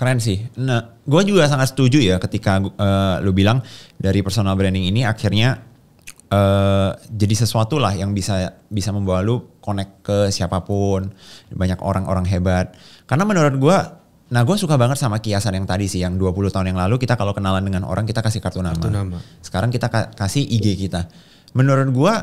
keren sih. Nah, gue juga sangat setuju ya ketika uh, lu bilang dari personal branding ini akhirnya uh, jadi sesuatu lah yang bisa bisa membawa lu connect ke siapapun, banyak orang-orang hebat. Karena menurut gue, nah gue suka banget sama kiasan yang tadi sih, yang 20 tahun yang lalu kita kalau kenalan dengan orang kita kasih kartu nama. Kartu nama. Sekarang kita ka kasih IG kita. Menurut gue,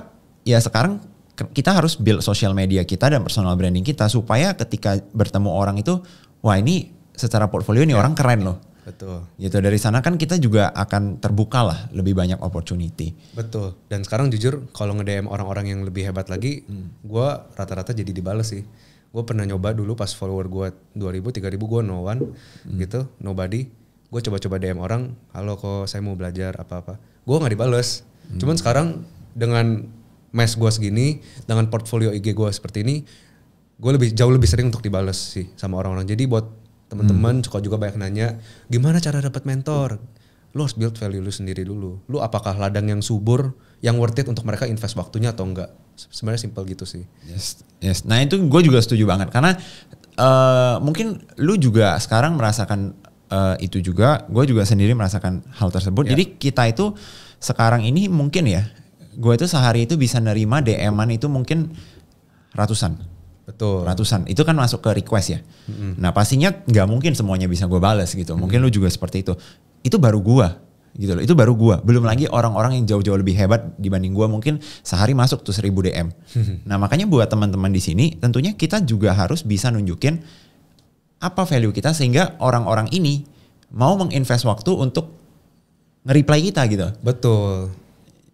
ya sekarang kita harus build social media kita dan personal branding kita supaya ketika bertemu orang itu, wah ini secara portfolio ini ya. orang keren loh. Betul. Gitu dari sana kan kita juga akan terbuka lah lebih banyak opportunity. Betul. Dan sekarang jujur kalau nge-DM orang-orang yang lebih hebat lagi, hmm. gue rata-rata jadi dibales sih. Gue pernah nyoba dulu pas follower gue 2000, 3000 gue no one hmm. gitu, nobody. Gue coba-coba DM orang, halo kok saya mau belajar apa-apa. Gue gak dibales. Hmm. Cuman sekarang dengan mes gue segini, dengan portfolio IG gue seperti ini, gue lebih jauh lebih sering untuk dibales sih sama orang-orang. Jadi buat Teman-teman hmm. suka juga banyak nanya, gimana cara dapat mentor? Lu harus build value lu sendiri dulu. Lu apakah ladang yang subur, yang worth it untuk mereka invest waktunya atau enggak? Sebenarnya simpel gitu sih. Yes, yes. Nah itu gue juga setuju banget karena uh, mungkin lu juga sekarang merasakan uh, itu juga. Gue juga sendiri merasakan hal tersebut. Yeah. Jadi kita itu sekarang ini mungkin ya, gue itu sehari itu bisa nerima DM-an itu mungkin ratusan Betul. Ratusan. Itu kan masuk ke request ya. Mm-hmm. Nah pastinya nggak mungkin semuanya bisa gue balas gitu. Mm-hmm. Mungkin lu juga seperti itu. Itu baru gue gitu loh. Itu baru gue. Belum lagi orang-orang yang jauh-jauh lebih hebat dibanding gue mungkin sehari masuk tuh seribu DM. Mm-hmm. Nah makanya buat teman-teman di sini tentunya kita juga harus bisa nunjukin apa value kita sehingga orang-orang ini mau menginvest waktu untuk nge-reply kita gitu. Betul.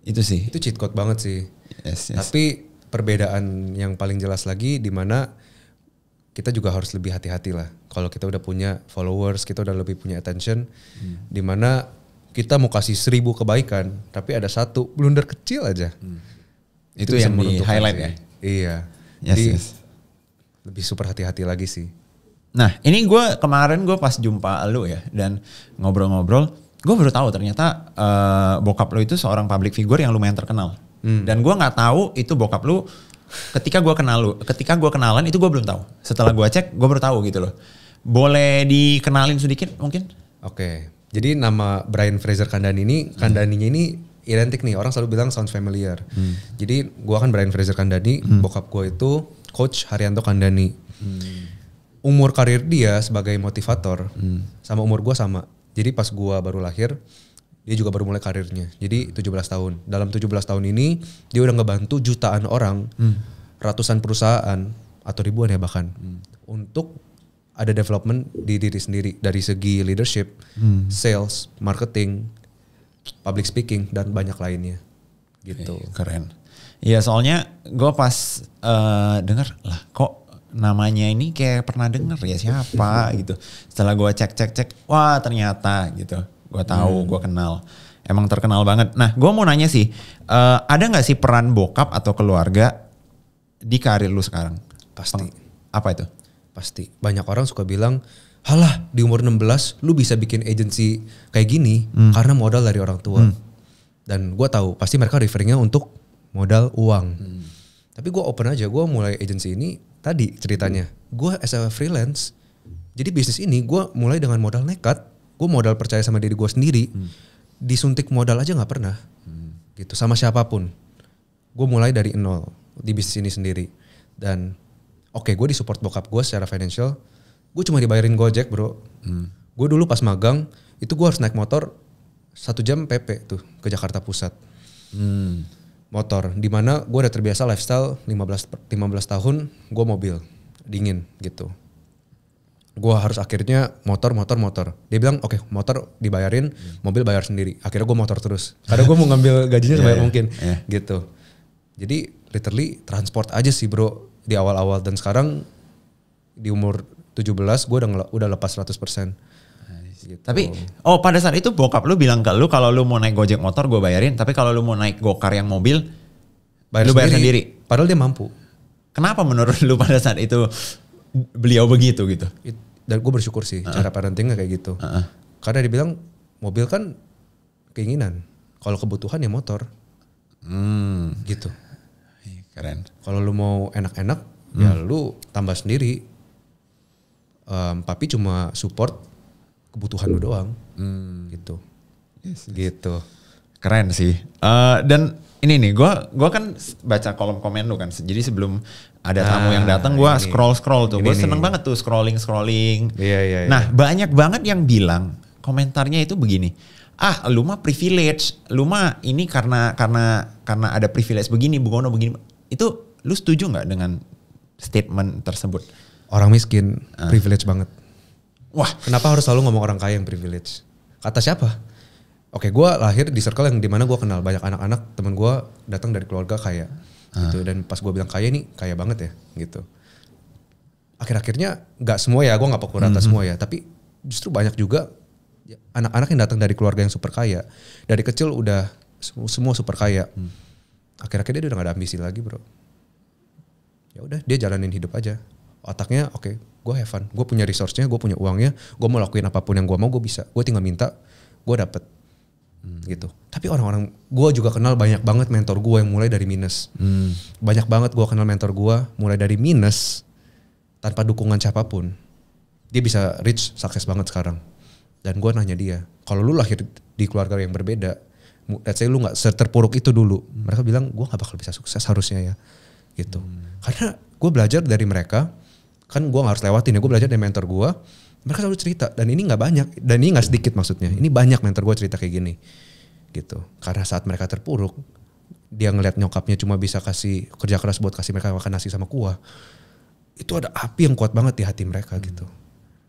Itu sih. Itu cheat code banget sih. Yes, yes. Tapi perbedaan yang paling jelas lagi di mana kita juga harus lebih hati-hati lah. Kalau kita udah punya followers, kita udah lebih punya attention, hmm. di mana kita mau kasih seribu kebaikan, tapi ada satu blunder kecil aja. Hmm. Itu, itu yang di highlight ya. Iya. Yes, Jadi, yes. lebih super hati-hati lagi sih. Nah, ini gue kemarin gue pas jumpa lu ya dan ngobrol-ngobrol, gue baru tahu ternyata uh, bokap lo itu seorang public figure yang lumayan terkenal. Hmm. Dan gue nggak tahu itu bokap lu ketika gue kenal lu, ketika gue kenalan itu gue belum tahu. Setelah gue cek, gue baru tahu gitu loh. Boleh dikenalin sedikit mungkin? Oke, okay. jadi nama Brian Fraser Kandani ini, hmm. Kandaninya ini identik nih. Orang selalu bilang sounds familiar. Hmm. Jadi gue kan Brian Fraser Kandani, hmm. bokap gue itu Coach Haryanto Kandani. Hmm. Umur karir dia sebagai motivator hmm. sama umur gue sama. Jadi pas gue baru lahir, dia juga baru mulai karirnya. Jadi 17 tahun. Dalam 17 tahun ini dia udah ngebantu jutaan orang, hmm. ratusan perusahaan atau ribuan ya bahkan hmm. untuk ada development di diri sendiri dari segi leadership, hmm. sales, marketing, public speaking dan banyak lainnya. Gitu. keren. Iya, soalnya gue pas uh, denger lah kok namanya ini kayak pernah denger ya siapa gitu. Setelah gue cek cek cek, wah ternyata gitu gue tahu hmm. gue kenal emang terkenal banget nah gue mau nanya sih uh, ada nggak sih peran bokap atau keluarga di karir lu sekarang pasti Peng, apa itu pasti banyak orang suka bilang halah di umur 16 lu bisa bikin agensi kayak gini hmm. karena modal dari orang tua hmm. dan gue tahu pasti mereka referingnya untuk modal uang hmm. tapi gue open aja gue mulai agensi ini tadi ceritanya hmm. gue as a freelance jadi bisnis ini gue mulai dengan modal nekat gue modal percaya sama diri gue sendiri hmm. disuntik modal aja nggak pernah hmm. gitu sama siapapun gue mulai dari nol di bisnis ini sendiri dan oke okay, gue disupport bokap gue secara financial gue cuma dibayarin gojek bro hmm. gue dulu pas magang itu gue harus naik motor satu jam PP tuh ke Jakarta Pusat hmm. motor dimana gue udah terbiasa lifestyle 15 15 tahun gue mobil dingin gitu gue harus akhirnya motor motor motor dia bilang oke okay, motor dibayarin mobil bayar sendiri akhirnya gue motor terus karena gue mau ngambil gajinya sebanyak yeah, iya, mungkin yeah. gitu jadi literally transport aja sih bro di awal-awal dan sekarang di umur 17 gue udah udah lepas 100% Gitu. Tapi oh pada saat itu bokap lu bilang ke lu kalau lu mau naik Gojek motor gue bayarin, tapi kalau lu mau naik Gokar yang mobil bayar lu sendiri. bayar sendiri. Padahal dia mampu. Kenapa menurut lu pada saat itu beliau begitu gitu. dan gue bersyukur sih uh huh cara parentingnya kayak gitu. Uh huh Karena dibilang mobil kan keinginan. Kalau kebutuhan ya motor. Hmm. Gitu. Keren. Kalau lu mau enak-enak hmm. ya lu tambah sendiri. Um, papi cuma support kebutuhan lu doang. Hmm. Gitu. Yes, yes. Gitu. Keren sih. Uh, dan ini nih gue gue kan baca kolom komen lu kan jadi sebelum ada tamu yang ah, datang gue scroll scroll tuh gue seneng banget tuh scrolling scrolling iya, iya, iya. nah banyak banget yang bilang komentarnya itu begini ah lu mah privilege lu mah ini karena karena karena ada privilege begini begono begini itu lu setuju nggak dengan statement tersebut orang miskin uh. privilege banget wah kenapa harus selalu ngomong orang kaya yang privilege kata siapa Oke, gue lahir di circle yang dimana gue kenal banyak anak-anak temen gue datang dari keluarga kaya ah. gitu dan pas gue bilang kaya nih kaya banget ya gitu. Akhir-akhirnya nggak semua ya, gue nggak pukul rata mm -hmm. semua ya, tapi justru banyak juga ya, anak-anak yang datang dari keluarga yang super kaya dari kecil udah semua super kaya. Hmm. Akhir-akhirnya dia udah gak ada ambisi lagi bro. Ya udah dia jalanin hidup aja. Otaknya oke, okay, gue have fun, gue punya resource-nya, gue punya uangnya, gue mau lakuin apapun yang gue mau gue bisa, gue tinggal minta, gue dapet gitu. Tapi orang-orang gue juga kenal banyak banget mentor gue yang mulai dari minus. Hmm. Banyak banget gue kenal mentor gue mulai dari minus tanpa dukungan siapapun. Dia bisa rich sukses banget sekarang. Dan gue nanya dia, kalau lu lahir di keluarga yang berbeda, let's say lu gak terpuruk itu dulu, mereka bilang gue gak bakal bisa sukses harusnya ya, gitu. Hmm. Karena gue belajar dari mereka, kan gue harus lewatin ya, gue belajar dari mentor gue mereka selalu cerita dan ini gak banyak dan ini gak sedikit maksudnya ini banyak mentor gue cerita kayak gini gitu. Karena saat mereka terpuruk, dia ngelihat nyokapnya cuma bisa kasih kerja keras buat kasih mereka makan nasi sama kuah. Itu ada api yang kuat banget di hati mereka hmm. gitu.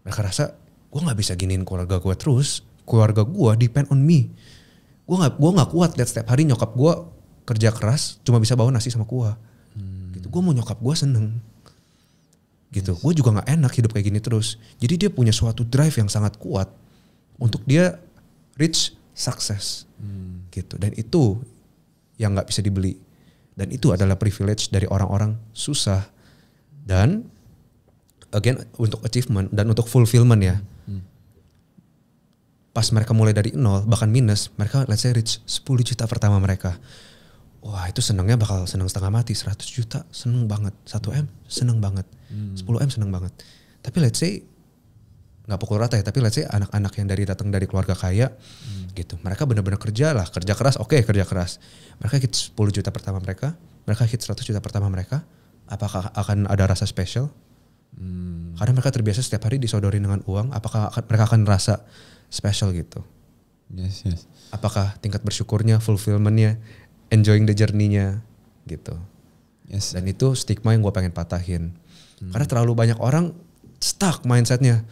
Mereka rasa gue nggak bisa giniin keluarga gue terus. Keluarga gue depend on me. Gue nggak gua nggak kuat lihat setiap hari nyokap gue kerja keras cuma bisa bawa nasi sama kuah. Hmm. Gitu. Gue mau nyokap gue seneng gitu. Yes. Gue juga nggak enak hidup kayak gini terus. Jadi dia punya suatu drive yang sangat kuat untuk dia reach success. Hmm. Gitu. Dan itu yang nggak bisa dibeli. Dan itu adalah privilege dari orang-orang susah. Dan again untuk achievement dan untuk fulfillment ya. Hmm. Pas mereka mulai dari nol bahkan minus, mereka let's say reach 10 juta pertama mereka. Wah itu senangnya bakal senang setengah mati 100 juta seneng banget 1 M seneng banget hmm. 10 M seneng banget Tapi let's say nggak pukul rata ya tapi let's say anak-anak yang dari datang dari keluarga kaya hmm gitu. Mereka benar-benar kerja lah, kerja keras, oke okay, kerja keras. Mereka hit 10 juta pertama mereka, mereka hit 100 juta pertama mereka, apakah akan ada rasa spesial? Hmm. Karena mereka terbiasa setiap hari disodori dengan uang, apakah akan, mereka akan rasa spesial gitu? Yes, yes. Apakah tingkat bersyukurnya, fulfillmentnya, enjoying the journey-nya gitu? Yes. Dan itu stigma yang gue pengen patahin. Hmm. Karena terlalu banyak orang stuck mindsetnya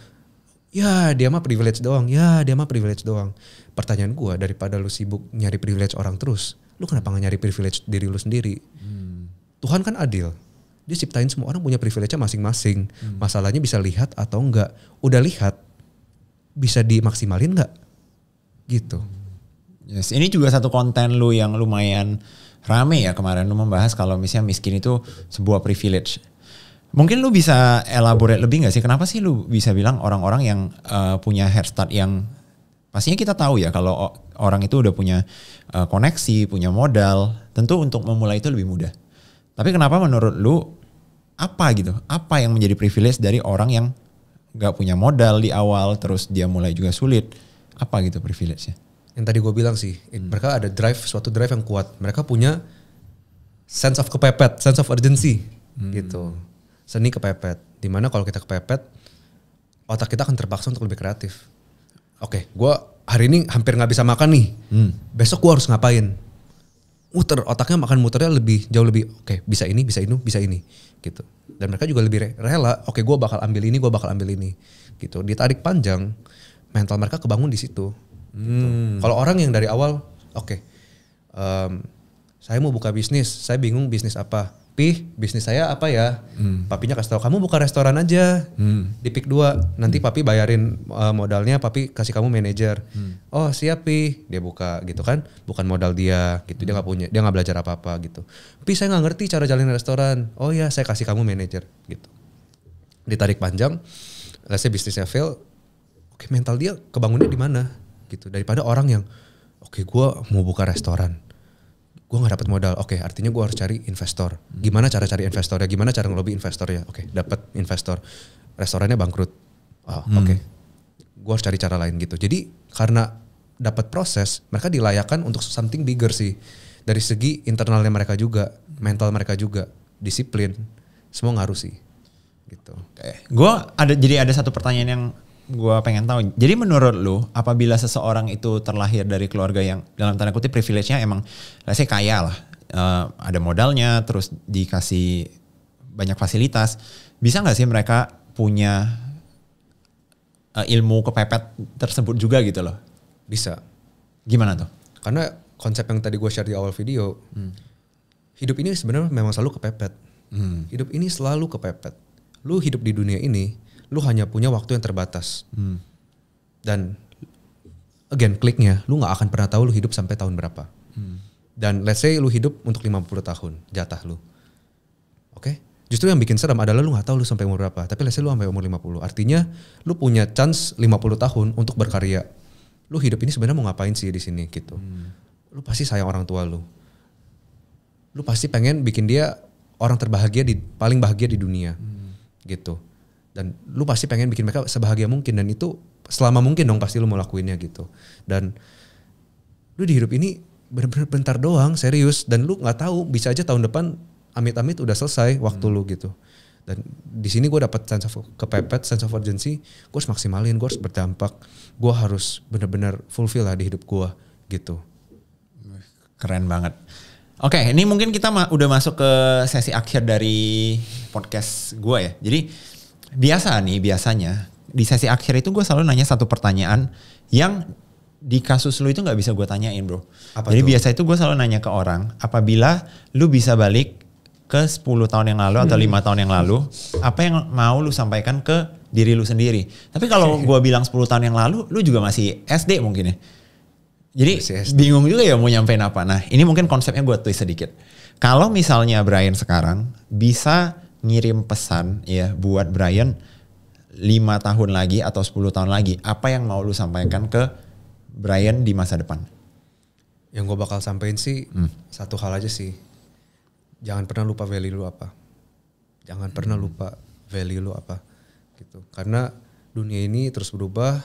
Ya dia mah privilege doang, ya dia mah privilege doang. Pertanyaan gue daripada lu sibuk nyari privilege orang terus, lu kenapa gak nyari privilege diri lu sendiri? Hmm. Tuhan kan adil, dia ciptain semua orang punya privilege masing-masing. Hmm. Masalahnya bisa lihat atau enggak. Udah lihat, bisa dimaksimalin enggak? Gitu. Yes, ini juga satu konten lu yang lumayan rame ya kemarin lu membahas kalau misalnya miskin itu sebuah privilege Mungkin lu bisa elaborate lebih gak sih? Kenapa sih lu bisa bilang orang-orang yang uh, punya hair start yang pastinya kita tahu ya kalau orang itu udah punya uh, koneksi, punya modal, tentu untuk memulai itu lebih mudah. Tapi kenapa menurut lu apa gitu? Apa yang menjadi privilege dari orang yang gak punya modal di awal terus dia mulai juga sulit? Apa gitu privilege-nya? Yang tadi gue bilang sih, hmm. mereka ada drive, suatu drive yang kuat. Mereka punya sense of kepepet, sense of urgency hmm. gitu seni kepepet. Dimana kalau kita kepepet, otak kita akan terpaksa untuk lebih kreatif. Oke, okay, gue hari ini hampir nggak bisa makan nih. Hmm. Besok gue harus ngapain? Muter otaknya makan muternya lebih jauh lebih. Oke, okay, bisa ini, bisa ini, bisa ini, gitu. Dan mereka juga lebih rela. Oke, okay, gue bakal ambil ini, gue bakal ambil ini, gitu. Ditarik panjang, mental mereka kebangun di situ. Gitu. Hmm. Gitu. Kalau orang yang dari awal, oke, okay, um, saya mau buka bisnis, saya bingung bisnis apa Pih, bisnis saya apa ya? Hmm. Papinya kasih tahu kamu buka restoran aja hmm. di pik dua. Nanti hmm. papi bayarin uh, modalnya, papi kasih kamu manajer. Hmm. Oh siap pi, dia buka gitu kan? Bukan modal dia, gitu dia hmm. nggak punya, dia nggak belajar apa apa gitu. Pi saya nggak ngerti cara jalin restoran. Oh ya, saya kasih kamu manajer gitu. Ditarik panjang, saya bisnisnya fail. Oke mental dia kebangunnya di mana? Gitu daripada orang yang oke okay, gue mau buka restoran gue gak dapet modal oke okay, artinya gue harus cari investor gimana cara cari investor ya gimana cara ngelobi investor ya oke okay, dapat investor restorannya bangkrut oh, hmm. oke okay. gue harus cari cara lain gitu jadi karena dapat proses mereka dilayakan untuk something bigger sih dari segi internalnya mereka juga mental mereka juga disiplin semua ngaruh sih gitu. Gue ada jadi ada satu pertanyaan yang gue pengen tahu. Jadi menurut lu, apabila seseorang itu terlahir dari keluarga yang dalam tanda kutip privilege-nya emang, saya kaya lah, uh, ada modalnya, terus dikasih banyak fasilitas, bisa nggak sih mereka punya uh, ilmu kepepet tersebut juga gitu loh? Bisa. Gimana tuh? Karena konsep yang tadi gue share di awal video, hmm. hidup ini sebenarnya memang selalu kepepet. Hmm. Hidup ini selalu kepepet. Lu hidup di dunia ini lu hanya punya waktu yang terbatas. Hmm. Dan again kliknya, lu nggak akan pernah tahu lu hidup sampai tahun berapa. Hmm. Dan let's say lu hidup untuk 50 tahun, jatah lu. Oke? Okay? Justru yang bikin seram adalah lu nggak tahu lu sampai umur berapa, tapi let's say lu sampai umur 50. Artinya lu punya chance 50 tahun untuk berkarya. Lu hidup ini sebenarnya mau ngapain sih di sini gitu. Hmm. Lu pasti sayang orang tua lu. Lu pasti pengen bikin dia orang terbahagia di paling bahagia di dunia. Hmm. Gitu dan lu pasti pengen bikin mereka sebahagia mungkin dan itu selama mungkin dong pasti lu mau lakuinnya gitu dan lu di hidup ini bener-bener bentar doang serius dan lu nggak tahu bisa aja tahun depan amit-amit udah selesai waktu hmm. lu gitu dan di sini gue dapat sense of kepepet sense of urgency gue harus maksimalin gue harus berdampak gue harus bener-bener fulfill lah di hidup gue gitu keren banget Oke, okay, ini mungkin kita ma udah masuk ke sesi akhir dari podcast gue ya. Jadi biasa nih biasanya di sesi akhir itu gue selalu nanya satu pertanyaan yang di kasus lu itu nggak bisa gue tanyain bro. Apa Jadi itu? biasa itu gue selalu nanya ke orang apabila lu bisa balik ke 10 tahun yang lalu atau hmm. lima hmm. tahun yang lalu apa yang mau lu sampaikan ke diri lu sendiri. Tapi kalau gue bilang 10 tahun yang lalu lu juga masih SD mungkin ya. Jadi bingung juga ya mau nyampein apa. Nah ini mungkin konsepnya gue twist sedikit. Kalau misalnya Brian sekarang bisa ngirim pesan ya buat Brian lima tahun lagi atau 10 tahun lagi, apa yang mau lu sampaikan ke Brian di masa depan? Yang gue bakal sampaikan sih hmm. satu hal aja sih. Jangan pernah lupa value lu apa. Jangan pernah lupa value lu apa gitu. Karena dunia ini terus berubah,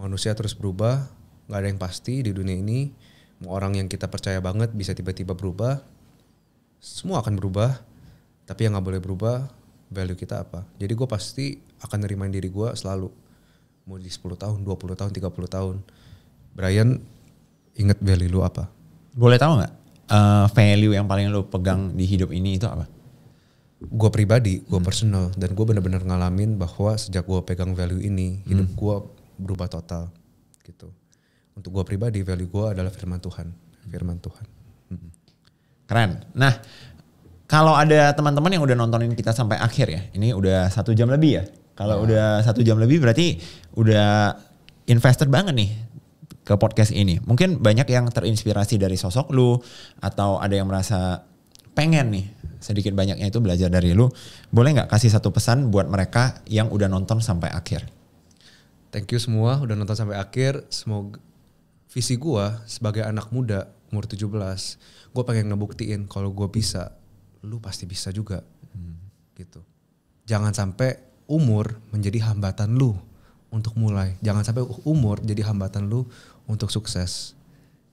manusia terus berubah, nggak ada yang pasti di dunia ini. orang yang kita percaya banget bisa tiba-tiba berubah. Semua akan berubah tapi yang nggak boleh berubah value kita apa jadi gue pasti akan nerimain diri gue selalu mau di 10 tahun 20 tahun 30 tahun Brian inget value lu apa boleh tahu nggak uh, value yang paling lu pegang di hidup ini itu apa gue pribadi gue hmm. personal dan gue bener-bener ngalamin bahwa sejak gue pegang value ini hidup hmm. gue berubah total gitu untuk gue pribadi value gue adalah firman Tuhan hmm. firman Tuhan hmm. keren nah kalau ada teman-teman yang udah nontonin kita sampai akhir ya, ini udah satu jam lebih ya. Kalau ya. udah satu jam lebih berarti udah investor banget nih ke podcast ini. Mungkin banyak yang terinspirasi dari sosok lu atau ada yang merasa pengen nih sedikit banyaknya itu belajar dari lu. Boleh nggak kasih satu pesan buat mereka yang udah nonton sampai akhir? Thank you semua udah nonton sampai akhir. Semoga visi gua sebagai anak muda umur 17, gua pengen ngebuktiin kalau gua bisa lu pasti bisa juga hmm. gitu jangan sampai umur menjadi hambatan lu untuk mulai jangan sampai umur jadi hambatan lu untuk sukses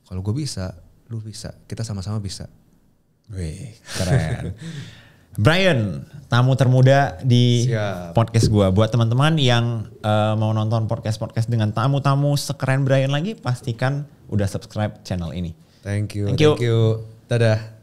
kalau gue bisa lu bisa kita sama-sama bisa Wih, keren Brian, tamu termuda di Siap. podcast gue. Buat teman-teman yang uh, mau nonton podcast-podcast dengan tamu-tamu sekeren Brian lagi, pastikan udah subscribe channel ini. Thank you. Thank you. Thank you. Dadah.